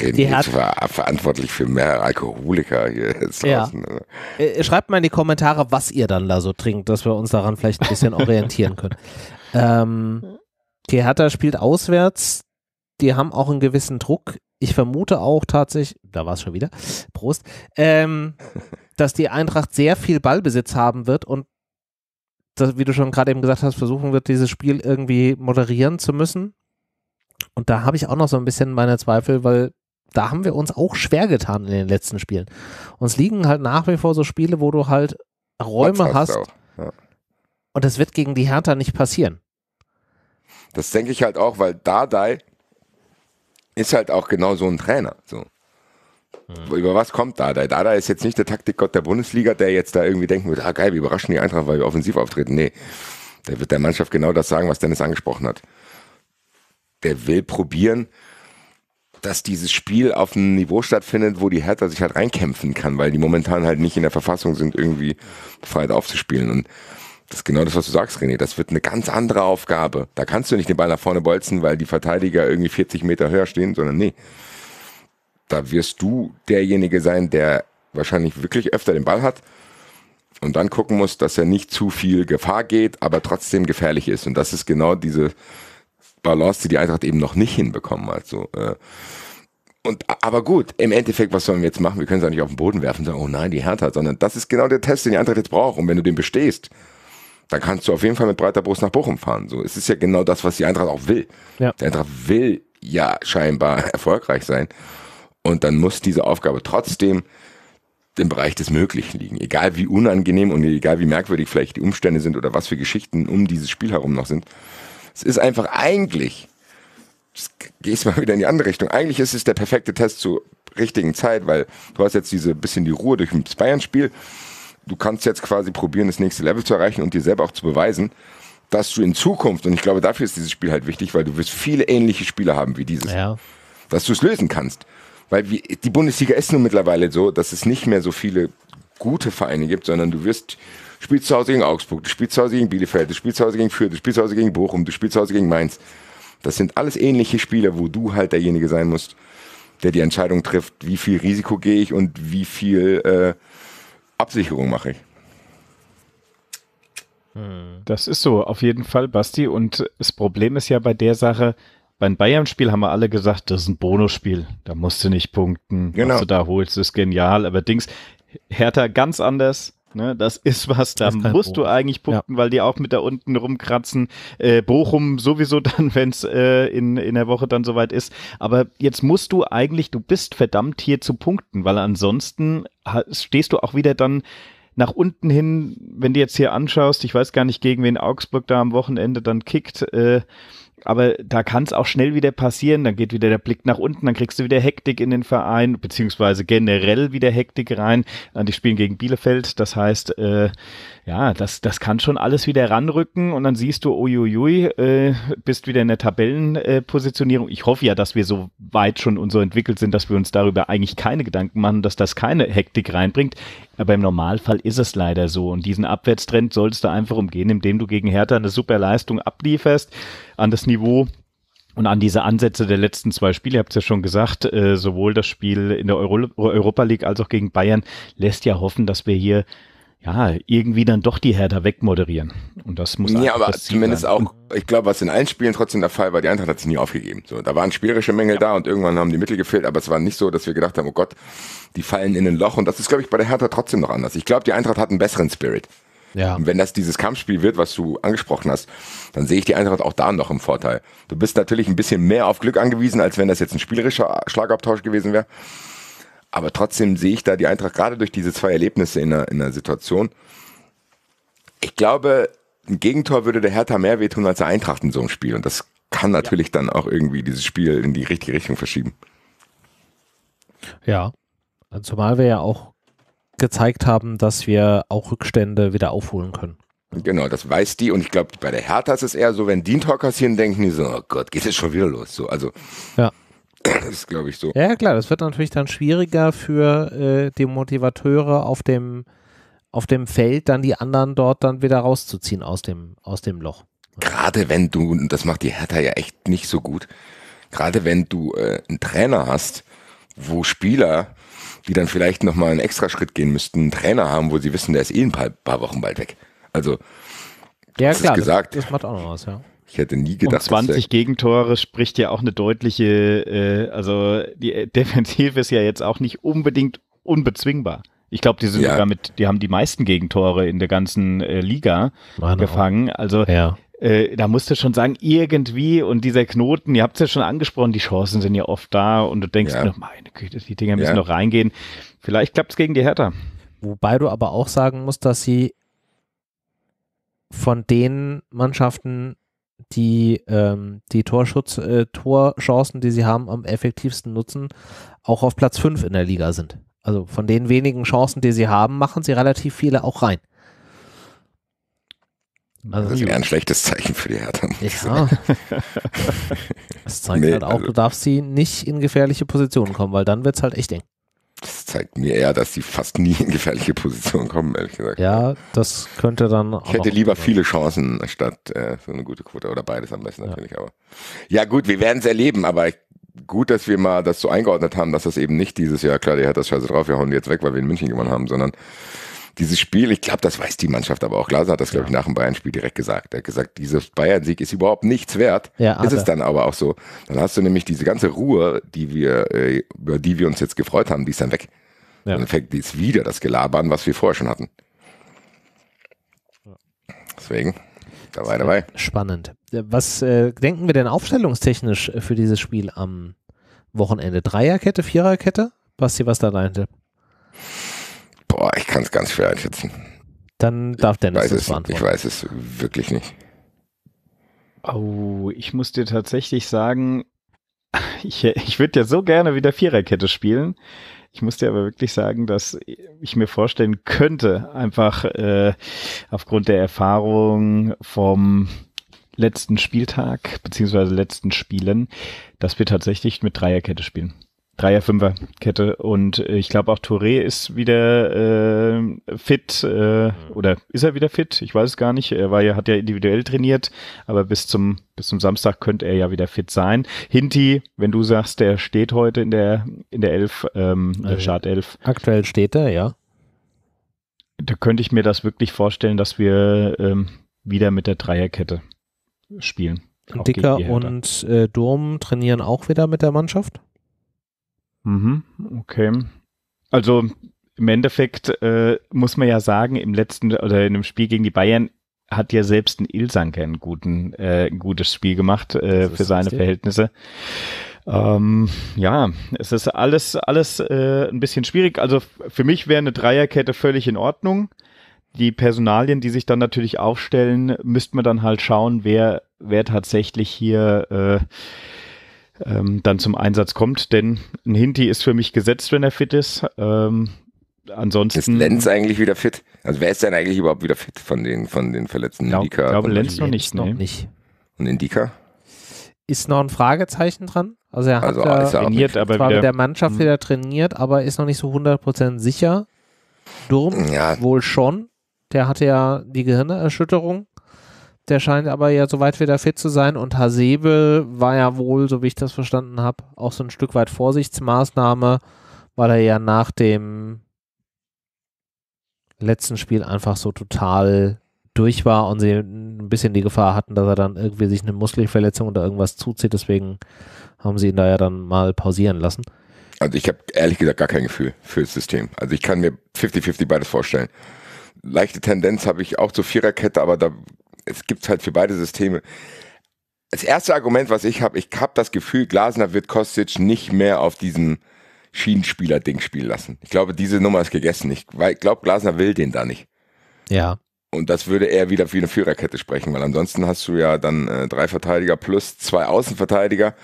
die Hertha war verantwortlich für mehr Alkoholiker hier ja. Äh, schreibt mal in die Kommentare, was ihr dann da so trinkt, dass wir uns daran vielleicht ein bisschen orientieren können. Ähm, die Hertha spielt auswärts. Die haben auch einen gewissen Druck. Ich vermute auch tatsächlich, da war es schon wieder, Prost, ähm, dass die Eintracht sehr viel Ballbesitz haben wird und das, wie du schon gerade eben gesagt hast, versuchen wird, dieses Spiel irgendwie moderieren zu müssen. Und da habe ich auch noch so ein bisschen meine Zweifel, weil da haben wir uns auch schwer getan in den letzten Spielen. Uns liegen halt nach wie vor so Spiele, wo du halt Räume das hast. ja. Und das wird gegen die Hertha nicht passieren. Das denke ich halt auch, weil Dardai ist halt auch genau so ein Trainer. So. Mhm. Über was kommt Dada? Dada ist jetzt nicht der Taktikgott der Bundesliga, der jetzt da irgendwie denken wird, ah geil, wir überraschen die Eintracht, weil wir offensiv auftreten. Nee, der wird der Mannschaft genau das sagen, was Dennis angesprochen hat. Der will probieren, dass dieses Spiel auf einem Niveau stattfindet, wo die Hertha sich halt reinkämpfen kann, weil die momentan halt nicht in der Verfassung sind, irgendwie befreit aufzuspielen. Und das ist genau das, was du sagst, René. Das wird eine ganz andere Aufgabe. Da kannst du nicht den Ball nach vorne bolzen, weil die Verteidiger irgendwie 40 Meter höher stehen, sondern nee, da wirst du derjenige sein, der wahrscheinlich wirklich öfter den Ball hat und dann gucken muss, dass er nicht zu viel Gefahr geht, aber trotzdem gefährlich ist. Und das ist genau diese Balance, die die Eintracht eben noch nicht hinbekommen hat. So, äh, und, aber gut, im Endeffekt, was sollen wir jetzt machen? Wir können es ja nicht auf den Boden werfen und sagen, oh nein, die Hertha, sondern das ist genau der Test, den die Eintracht jetzt braucht. Und wenn du den bestehst, dann kannst du auf jeden Fall mit breiter Brust nach Bochum fahren. So, es ist ja genau das, was die Eintracht auch will. Ja. Die Eintracht will ja scheinbar erfolgreich sein. Und dann muss diese Aufgabe trotzdem im Bereich des Möglichen liegen. Egal wie unangenehm und egal wie merkwürdig vielleicht die Umstände sind oder was für Geschichten um dieses Spiel herum noch sind. Es ist einfach eigentlich, gehst mal wieder in die andere Richtung, eigentlich ist es der perfekte Test zur richtigen Zeit, weil du hast jetzt diese bisschen die Ruhe durch das Bayern-Spiel. Du kannst jetzt quasi probieren, das nächste Level zu erreichen und dir selber auch zu beweisen, dass du in Zukunft, und ich glaube, dafür ist dieses Spiel halt wichtig, weil du wirst viele ähnliche Spiele haben wie dieses, ja. dass du es lösen kannst weil die Bundesliga ist nun mittlerweile so, dass es nicht mehr so viele gute Vereine gibt, sondern du wirst spielst zu Hause gegen Augsburg, du spielst zu Hause gegen Bielefeld, du spielst zu Hause gegen Fürth, du spielst zu Hause gegen Bochum, du spielst zu Hause gegen Mainz. Das sind alles ähnliche Spieler, wo du halt derjenige sein musst, der die Entscheidung trifft, wie viel Risiko gehe ich und wie viel äh, Absicherung mache ich. Hm. Das ist so, auf jeden Fall, Basti. Und das Problem ist ja bei der Sache, beim Bayern-Spiel haben wir alle gesagt, das ist ein Bonusspiel, da musst du nicht punkten, genau. was du da holst, ist genial, aber Dings, Hertha ganz anders, Ne, das ist was, da ist musst Bonus. du eigentlich punkten, ja. weil die auch mit da unten rumkratzen. Äh, Bochum sowieso dann, wenn es äh, in, in der Woche dann soweit ist. Aber jetzt musst du eigentlich, du bist verdammt hier zu punkten, weil ansonsten stehst du auch wieder dann nach unten hin, wenn du jetzt hier anschaust, ich weiß gar nicht, gegen wen Augsburg da am Wochenende dann kickt. Äh, aber da kann es auch schnell wieder passieren, dann geht wieder der Blick nach unten, dann kriegst du wieder Hektik in den Verein, beziehungsweise generell wieder Hektik rein. Äh, die spielen gegen Bielefeld, das heißt, äh, ja, das, das kann schon alles wieder ranrücken und dann siehst du, uiuiui, äh, bist wieder in der Tabellenpositionierung. Äh, ich hoffe ja, dass wir so weit schon und so entwickelt sind, dass wir uns darüber eigentlich keine Gedanken machen, dass das keine Hektik reinbringt. Aber im Normalfall ist es leider so. Und diesen Abwärtstrend solltest du einfach umgehen, indem du gegen Hertha eine super Leistung ablieferst an das Niveau und an diese Ansätze der letzten zwei Spiele, ihr habt es ja schon gesagt, äh, sowohl das Spiel in der Euro Europa League als auch gegen Bayern lässt ja hoffen, dass wir hier ja, irgendwie dann doch die Hertha wegmoderieren. Und das muss Nee, aber zumindest sein. auch, ich glaube, was in allen Spielen trotzdem der Fall war, die Eintracht hat es nie aufgegeben. So, da waren spielerische Mängel ja. da und irgendwann haben die Mittel gefehlt, aber es war nicht so, dass wir gedacht haben, oh Gott, die fallen in ein Loch. Und das ist, glaube ich, bei der Hertha trotzdem noch anders. Ich glaube, die Eintracht hat einen besseren Spirit. Ja. Und wenn das dieses Kampfspiel wird, was du angesprochen hast, dann sehe ich die Eintracht auch da noch im Vorteil. Du bist natürlich ein bisschen mehr auf Glück angewiesen, als wenn das jetzt ein spielerischer Schlagabtausch gewesen wäre. Aber trotzdem sehe ich da die Eintracht gerade durch diese zwei Erlebnisse in der, in der Situation. Ich glaube, ein Gegentor würde der Hertha mehr wehtun als der Eintracht in so einem Spiel. Und das kann natürlich ja. dann auch irgendwie dieses Spiel in die richtige Richtung verschieben. Ja, zumal wir ja auch gezeigt haben, dass wir auch Rückstände wieder aufholen können. Genau, das weiß die. Und ich glaube, bei der Hertha ist es eher so, wenn die ein Tor kassieren, denken die so, oh Gott, geht es schon wieder los. So, also, ja. Das ist, glaube ich, so. Ja, klar, das wird natürlich dann schwieriger für äh, die Motivateure auf dem, auf dem Feld, dann die anderen dort dann wieder rauszuziehen aus dem, aus dem Loch. Gerade wenn du, und das macht die Hertha ja echt nicht so gut, gerade wenn du äh, einen Trainer hast, wo Spieler, die dann vielleicht nochmal einen extra Schritt gehen müssten, einen Trainer haben, wo sie wissen, der ist eh ein paar, paar Wochen bald weg. Also, ja, klar, gesagt. Das, das macht auch noch was, ja. Ich hätte nie gedacht, Und 20 Gegentore spricht ja auch eine deutliche, äh, also die äh, Defensive ist ja jetzt auch nicht unbedingt unbezwingbar. Ich glaube, die sind ja. sogar mit, die haben die meisten Gegentore in der ganzen äh, Liga Mann, gefangen. Also ja. äh, da musst du schon sagen, irgendwie und dieser Knoten, ihr habt es ja schon angesprochen, die Chancen sind ja oft da und du denkst, ja. noch, meine Güte, die Dinger müssen noch reingehen. Vielleicht klappt es gegen die Hertha. Wobei du aber auch sagen musst, dass sie von den Mannschaften die ähm, die Torschutz, äh, Torchancen, die sie haben, am effektivsten nutzen, auch auf Platz 5 in der Liga sind. Also von den wenigen Chancen, die sie haben, machen sie relativ viele auch rein. Mhm. Also, das wäre ein schlechtes Zeichen für die Hertha. Ja. das zeigt nee, halt auch, also, du darfst sie nicht in gefährliche Positionen kommen, weil dann wird es halt echt eng das zeigt mir eher, dass die fast nie in gefährliche Positionen kommen, ehrlich gesagt. Ja, das könnte dann. auch. Ich hätte lieber viele Chancen statt äh, so eine gute Quote oder beides am besten ja. natürlich. Aber ja gut, wir werden es erleben. Aber gut, dass wir mal das so eingeordnet haben, dass das eben nicht dieses Jahr klar, der hat das Scheiße drauf, wir hauen die jetzt weg, weil wir in München gewonnen haben, sondern dieses Spiel, ich glaube, das weiß die Mannschaft aber auch. Glaser hat das, glaube ich, nach dem Bayern-Spiel direkt gesagt. Er hat gesagt, dieses Bayern-Sieg ist überhaupt nichts wert. Ja, ist es dann aber auch so. Dann hast du nämlich diese ganze Ruhe, die wir, äh, über die wir uns jetzt gefreut haben, die ist dann weg. Ja. Dann fängt jetzt wieder das Gelabern, was wir vorher schon hatten. Deswegen, dabei, dabei. Spannend. Was äh, denken wir denn aufstellungstechnisch für dieses Spiel am Wochenende? Dreierkette, Viererkette? Basti, was da meinte? Boah, ich kann es ganz schwer einschätzen. Dann darf Dennis ich weiß das beantworten. Ich weiß es wirklich nicht. Oh, ich muss dir tatsächlich sagen, ich, ich würde ja so gerne wieder Viererkette spielen. Ich muss dir aber wirklich sagen, dass ich mir vorstellen könnte, einfach äh, aufgrund der Erfahrung vom letzten Spieltag beziehungsweise letzten Spielen, dass wir tatsächlich mit Dreierkette spielen. Dreier-Fünfer-Kette. Und ich glaube auch Touré ist wieder äh, fit äh, oder ist er wieder fit? Ich weiß es gar nicht. Er war ja, hat ja individuell trainiert, aber bis zum, bis zum Samstag könnte er ja wieder fit sein. Hinti, wenn du sagst, der steht heute in der, in der Elf, ähm, also der äh, Startelf. Aktuell steht er, ja. Da könnte ich mir das wirklich vorstellen, dass wir ähm, wieder mit der Dreierkette spielen. Dicker und äh, Durm trainieren auch wieder mit der Mannschaft? Mhm, okay. Also im Endeffekt äh, muss man ja sagen, im letzten oder in dem Spiel gegen die Bayern hat ja selbst ein Ilsanker einen guten, äh, ein gutes Spiel gemacht äh, für seine Verhältnisse. Ähm, ja, es ist alles, alles äh, ein bisschen schwierig. Also für mich wäre eine Dreierkette völlig in Ordnung. Die Personalien, die sich dann natürlich aufstellen, müsste man dann halt schauen, wer, wer tatsächlich hier äh, ähm, dann zum Einsatz kommt. Denn ein Hinti ist für mich gesetzt, wenn er fit ist. Ähm, ansonsten. Ist Lenz eigentlich wieder fit? Also wer ist denn eigentlich überhaupt wieder fit von den, von den verletzten glaub, Indika? Ich glaube, Lenz noch nicht. Lenz noch nicht. Und Indika? Ist noch ein Fragezeichen dran. Also er also hat also, er aber zwar wieder, mit der Mannschaft hm. wieder trainiert, aber ist noch nicht so 100% sicher. Durm ja. wohl schon. Der hatte ja die Gehirnerschütterung. Der scheint aber ja soweit wieder fit zu sein. Und Hasebe war ja wohl, so wie ich das verstanden habe, auch so ein Stück weit Vorsichtsmaßnahme, weil er ja nach dem letzten Spiel einfach so total durch war und sie ein bisschen die Gefahr hatten, dass er dann irgendwie sich eine Muskelverletzung oder irgendwas zuzieht. Deswegen haben sie ihn da ja dann mal pausieren lassen. Also ich habe ehrlich gesagt gar kein Gefühl für das System. Also ich kann mir 50-50 beides vorstellen leichte Tendenz habe ich auch zur Viererkette, aber da es gibt halt für beide Systeme. Das erste Argument, was ich habe, ich habe das Gefühl, Glasner wird Kostic nicht mehr auf diesem Schienenspieler-Ding spielen lassen. Ich glaube, diese Nummer ist gegessen. Ich glaube, Glasner will den da nicht. Ja. Und das würde eher wieder für eine Führerkette sprechen, weil ansonsten hast du ja dann äh, drei Verteidiger plus zwei Außenverteidiger.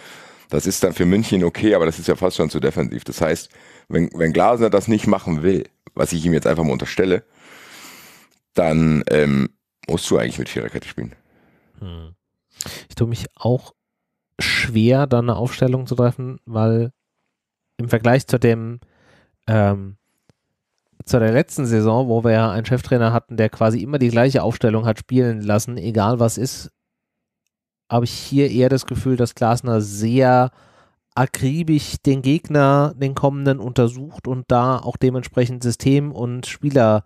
Das ist dann für München okay, aber das ist ja fast schon zu defensiv. Das heißt, wenn, wenn Glasner das nicht machen will, was ich ihm jetzt einfach mal unterstelle, dann ähm, Musst du eigentlich mit Viererkette spielen? Hm. Ich tue mich auch schwer, da eine Aufstellung zu treffen, weil im Vergleich zu dem ähm, zu der letzten Saison, wo wir ja einen Cheftrainer hatten, der quasi immer die gleiche Aufstellung hat spielen lassen, egal was ist, habe ich hier eher das Gefühl, dass Glasner sehr akribisch den Gegner, den kommenden untersucht und da auch dementsprechend System und Spieler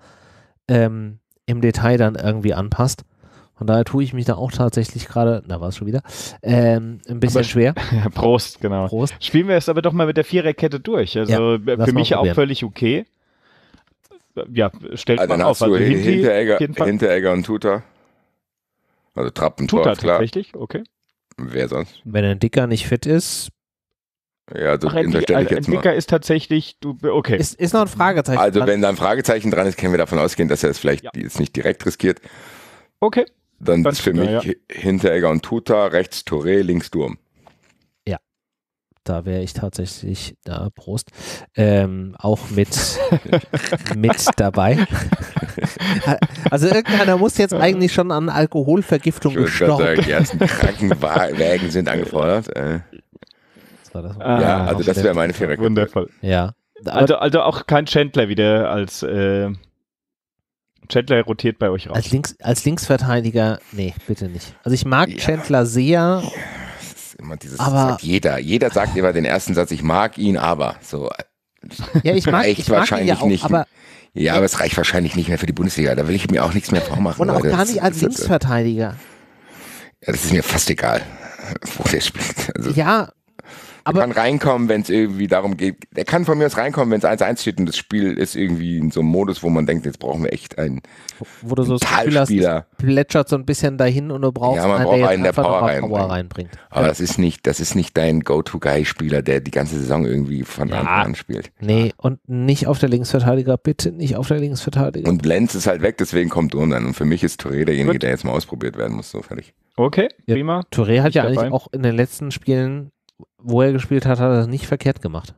ähm, im Detail dann irgendwie anpasst. Von daher tue ich mich da auch tatsächlich gerade, na war es schon wieder, ähm, ein bisschen aber, schwer. Prost, genau. Prost. Spielen wir es aber doch mal mit der Viererkette durch. Also ja, äh, für mich auch völlig okay. Äh, ja, stellt also man auf. Also Hinti, Hinteregger, Hinteregger und Tuta. Also Trappentor, Tuta klar. tatsächlich, okay. Wer sonst? Wenn ein Dicker nicht fit ist, ja, so also Ach, Entwick ich jetzt Entwickler mal. ist tatsächlich, du, okay. Ist, ist noch ein Fragezeichen. Also, dran. wenn da ein Fragezeichen dran ist, können wir davon ausgehen, dass er es vielleicht ja. jetzt nicht direkt riskiert. Okay. Dann das ist für mich ja. Hinteregger und Tuta, rechts Touré, links Durm. Ja, da wäre ich tatsächlich, da Prost, ähm, auch mit, mit dabei. also irgendeiner muss jetzt eigentlich schon an Alkoholvergiftung gestorben. Sagen, die ersten Krankenwagen sind angefordert. Äh. Kanzler. Das ah, ja, also das wäre meine faire Wundervoll. Ja. Also, also auch kein Chandler wieder als äh, Chandler rotiert bei euch raus. Als, Links, als Linksverteidiger, nee, bitte nicht. Also ich mag ja. Chandler sehr. Das ist immer dieses, aber, jeder. Jeder sagt immer den ersten Satz, ich mag ihn, aber so. Äh, ja, ich mag, echt ich mag wahrscheinlich ihn ja auch, nicht. aber ja, aber es reicht wahrscheinlich nicht mehr für die Bundesliga. Da will ich mir auch nichts mehr vormachen. Und auch gar nicht als äh, Linksverteidiger. Ja, das ist mir fast egal, wo der spielt. Also ja, aber kann reinkommen, wenn es irgendwie darum geht. Er kann von mir aus reinkommen, wenn es 1-1 steht und das Spiel ist irgendwie in so einem Modus, wo man denkt, jetzt brauchen wir echt einen Wo du so das Gefühl hast, plätschert so ein bisschen dahin und du brauchst ja, man einen, braucht der einen, der Power, reinbringt. Power reinbringt. Aber ja. das ist nicht, das ist nicht dein Go-To-Guy-Spieler, der die ganze Saison irgendwie von ja. Anfang an spielt. Nee, und nicht auf der Linksverteidiger, bitte nicht auf der Linksverteidiger. Und Lenz ist halt weg, deswegen kommt Donan. Und für mich ist Touré derjenige, Gut. der jetzt mal ausprobiert werden muss, so fertig. Okay, prima. Touré hat ich ja eigentlich auch in den letzten Spielen wo er gespielt hat, hat er das nicht verkehrt gemacht.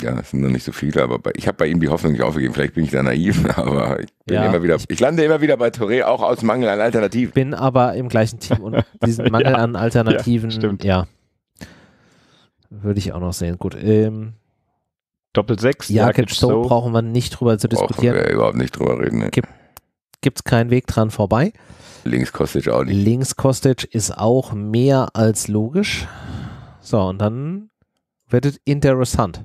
Ja, es sind noch nicht so viele, aber bei, ich habe bei ihm die Hoffnung nicht aufgegeben. Vielleicht bin ich da naiv, aber ich, bin ja, immer wieder, ich, ich, lande immer wieder bei Touré, auch aus Mangel an Alternativen. bin aber im gleichen Team und diesen Mangel ja, an Alternativen, ja, ja, würde ich auch noch sehen. Gut, ähm, Doppel 6, Jakic so brauchen wir nicht drüber zu diskutieren. Brauchen wir überhaupt nicht drüber reden. Ne. Gibt es keinen Weg dran vorbei. Links Kostic auch nicht. Links Kostic ist auch mehr als logisch. So, und dann wird es interessant.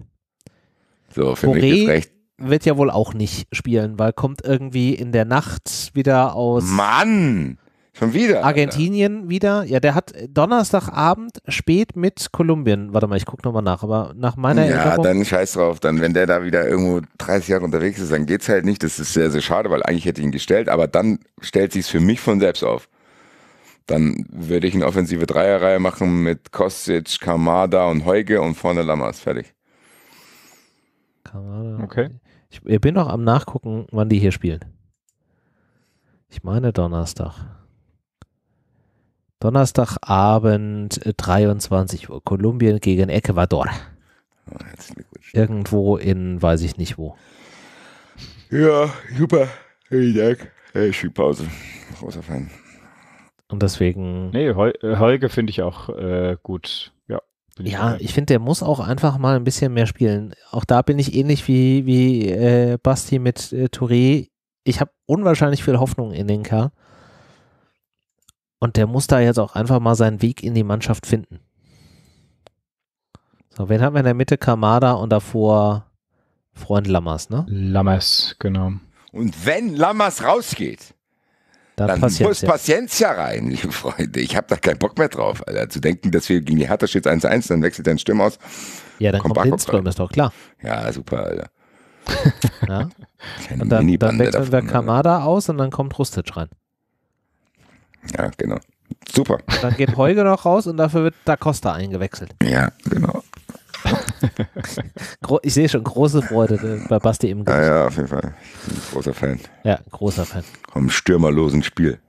So, finde ich mich recht. wird ja wohl auch nicht spielen, weil kommt irgendwie in der Nacht wieder aus. Mann! Schon wieder. Argentinien Alter. wieder. Ja, der hat Donnerstagabend spät mit Kolumbien. Warte mal, ich gucke nochmal nach. Aber nach meiner ja, Erinnerung. Ja, dann scheiß drauf. Dann, wenn der da wieder irgendwo 30 Jahre unterwegs ist, dann geht's halt nicht. Das ist sehr, sehr schade, weil eigentlich hätte ich ihn gestellt. Aber dann stellt sich's für mich von selbst auf. Dann würde ich eine offensive Dreierreihe machen mit Kostic, Kamada und Heuge und vorne Lammers. Fertig. Kamada. Okay. Ich, ich bin noch am Nachgucken, wann die hier spielen. Ich meine Donnerstag. Donnerstagabend 23 äh, Uhr. Kolumbien gegen Ecuador. Oh, Irgendwo in, weiß ich nicht wo. Ja, super. Hey, Dirk. Hey, Schiebpause. Großer Fan. Und deswegen. Nee, äh, Holger finde ich auch äh, gut. Ja, ja ich, ich finde, der muss auch einfach mal ein bisschen mehr spielen. Auch da bin ich ähnlich wie, wie äh, Basti mit äh, Touré. Ich habe unwahrscheinlich viel Hoffnung in den Kerl. Und der muss da jetzt auch einfach mal seinen Weg in die Mannschaft finden. So, wen haben wir in der Mitte? Kamada und davor Freund Lammers, ne? Lammers, genau. Und wenn Lammers rausgeht, da dann Paciencia. muss Paciencia rein, liebe Freunde. Ich habe da keinen Bock mehr drauf, Alter. Zu denken, dass wir gegen die Hertha steht 1-1, dann wechselt dein Stimme aus. Ja, dann kommt, kommt Lindström, ist doch klar. Ja, super, Alter. ja. Kleine und dann, dann wechseln davon, wir Kamada Alter. aus und dann kommt Rustic rein. Ja, genau. Super. Dann geht Heuge noch raus und dafür wird Da Costa eingewechselt. Ja, genau. ich sehe schon große Freude äh, bei Basti im Ja, ja, auf jeden Fall. Ich bin ein großer Fan. Ja, großer Fan. Vom stürmerlosen Spiel.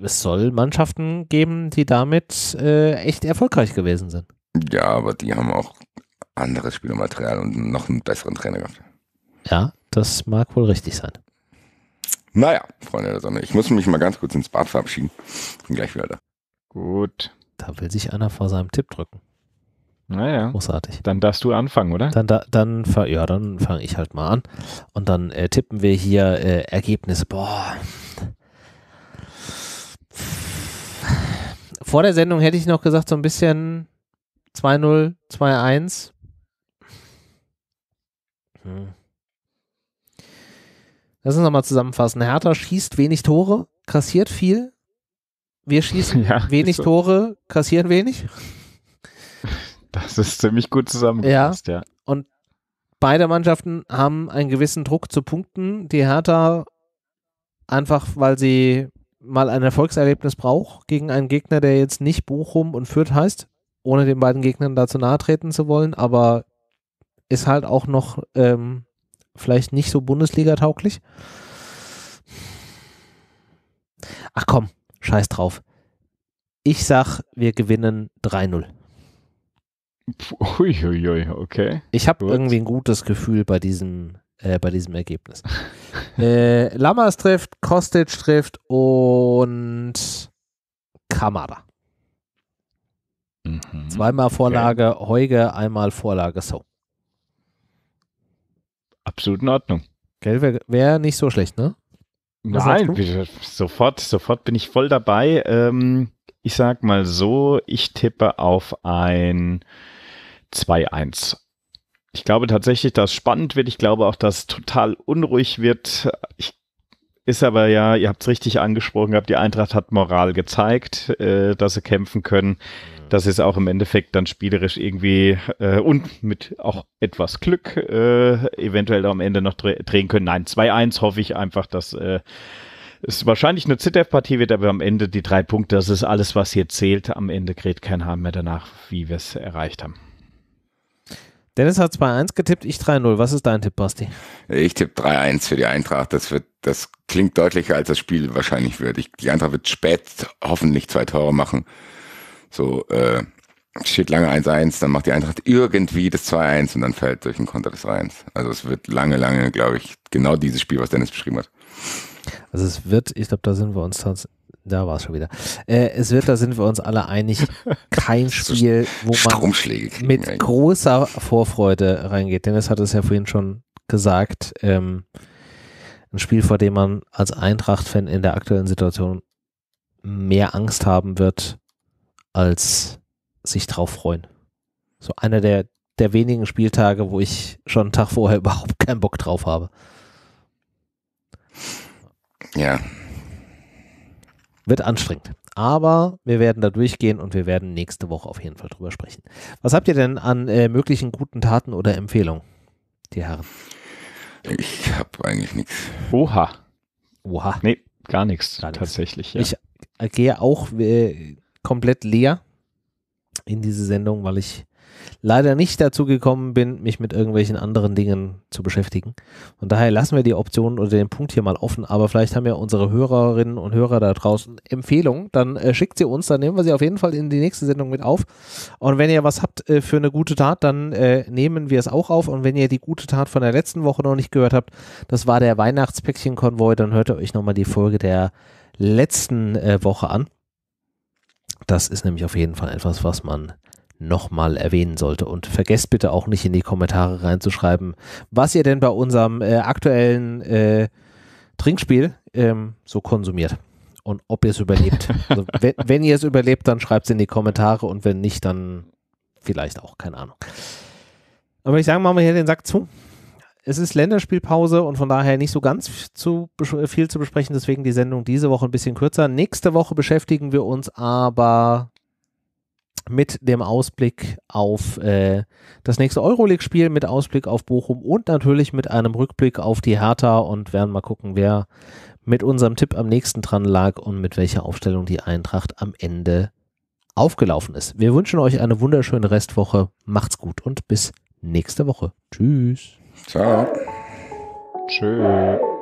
Es soll Mannschaften geben, die damit äh, echt erfolgreich gewesen sind. Ja, aber die haben auch anderes Spielmaterial und noch einen besseren Trainer gehabt. Ja, das mag wohl richtig sein. Naja, Freunde der Sonne, ich muss mich mal ganz kurz ins Bad verabschieden. Bin gleich wieder da. Gut. Da will sich einer vor seinem Tipp drücken. Naja. Großartig. Dann darfst du anfangen, oder? Dann, da, dann, ja, dann fange ich halt mal an. Und dann äh, tippen wir hier äh, Ergebnisse. Boah. Vor der Sendung hätte ich noch gesagt, so ein bisschen 2-0, 2-1. Hm. Lass uns nochmal zusammenfassen. Hertha schießt wenig Tore, kassiert viel. Wir schießen ja, wenig so. Tore, kassieren wenig. Das ist ziemlich gut zusammengefasst, ja. ja. Und beide Mannschaften haben einen gewissen Druck zu punkten. Die Hertha einfach, weil sie mal ein Erfolgserlebnis braucht gegen einen Gegner, der jetzt nicht Bochum und Fürth heißt, ohne den beiden Gegnern dazu nahe treten zu wollen, aber ist halt auch noch ähm, vielleicht nicht so Bundesliga-tauglich. Ach komm, scheiß drauf. Ich sag, wir gewinnen 3-0. Uiuiui, okay. Ich habe irgendwie ein gutes Gefühl bei diesem, äh, bei diesem Ergebnis. äh, Lammers trifft, Kostic trifft und Kamada. Mhm. Zweimal Vorlage okay. Heuge, einmal Vorlage So. Absolut in Ordnung. Gell, wäre wär nicht so schlecht, ne? Was Nein, sofort, sofort bin ich voll dabei. Ähm, ich sag mal so, ich tippe auf ein 2-1. Ich glaube tatsächlich, dass spannend wird. Ich glaube auch, dass total unruhig wird. Ich ist aber ja, ihr habt es richtig angesprochen gehabt, die Eintracht hat Moral gezeigt, äh, dass sie kämpfen können. Mhm. Das ist auch im Endeffekt dann spielerisch irgendwie äh, und mit auch etwas Glück äh, eventuell am Ende noch dre drehen können. Nein, 2-1 hoffe ich einfach, dass äh, es wahrscheinlich eine ZDF-Partie wird, aber am Ende die drei Punkte, das ist alles, was hier zählt. Am Ende kräht kein Hahn mehr danach, wie wir es erreicht haben. Dennis hat 2-1 getippt, ich 3-0. Was ist dein Tipp, Basti? Ich tippe 3-1 für die Eintracht. Das, wird, das klingt deutlicher, als das Spiel wahrscheinlich wird. Ich, die Eintracht wird spät hoffentlich zwei Tore machen. So, äh, steht lange 1-1, dann macht die Eintracht irgendwie das 2-1 und dann fällt durch den Konter des 3-1. Also es wird lange, lange, glaube ich, genau dieses Spiel, was Dennis beschrieben hat. Also es wird, ich glaube, da sind wir uns tatsächlich. Da war es schon wieder. Äh, es wird, da sind wir uns alle einig, kein Spiel, wo man mit eigentlich. großer Vorfreude reingeht. Dennis hat es ja vorhin schon gesagt. Ähm, ein Spiel, vor dem man als Eintracht-Fan in der aktuellen Situation mehr Angst haben wird, als sich drauf freuen. So einer der, der wenigen Spieltage, wo ich schon einen Tag vorher überhaupt keinen Bock drauf habe. Ja, wird anstrengend. Aber wir werden da durchgehen und wir werden nächste Woche auf jeden Fall drüber sprechen. Was habt ihr denn an äh, möglichen guten Taten oder Empfehlungen, die Herren? Ich habe eigentlich nichts. Oha. Oha. Nee, gar nichts tatsächlich. Ja. Ich äh, gehe auch äh, komplett leer in diese Sendung, weil ich leider nicht dazu gekommen bin, mich mit irgendwelchen anderen Dingen zu beschäftigen. Und daher lassen wir die Option oder den Punkt hier mal offen. Aber vielleicht haben ja unsere Hörerinnen und Hörer da draußen Empfehlungen. Dann äh, schickt sie uns, dann nehmen wir sie auf jeden Fall in die nächste Sendung mit auf. Und wenn ihr was habt äh, für eine gute Tat, dann äh, nehmen wir es auch auf. Und wenn ihr die gute Tat von der letzten Woche noch nicht gehört habt, das war der Weihnachtspäckchenkonvoi, dann hört ihr euch nochmal die Folge der letzten äh, Woche an. Das ist nämlich auf jeden Fall etwas, was man nochmal erwähnen sollte. Und vergesst bitte auch nicht in die Kommentare reinzuschreiben, was ihr denn bei unserem äh, aktuellen äh, Trinkspiel ähm, so konsumiert. Und ob ihr es überlebt. Also, wenn, wenn ihr es überlebt, dann schreibt es in die Kommentare und wenn nicht, dann vielleicht auch, keine Ahnung. Aber ich sagen, machen wir hier den Sack zu. Es ist Länderspielpause und von daher nicht so ganz zu, viel zu besprechen, deswegen die Sendung diese Woche ein bisschen kürzer. Nächste Woche beschäftigen wir uns aber mit dem Ausblick auf äh, das nächste Euroleague-Spiel, mit Ausblick auf Bochum und natürlich mit einem Rückblick auf die Hertha und werden mal gucken, wer mit unserem Tipp am nächsten dran lag und mit welcher Aufstellung die Eintracht am Ende aufgelaufen ist. Wir wünschen euch eine wunderschöne Restwoche. Macht's gut und bis nächste Woche. Tschüss. Ciao. Tschüss.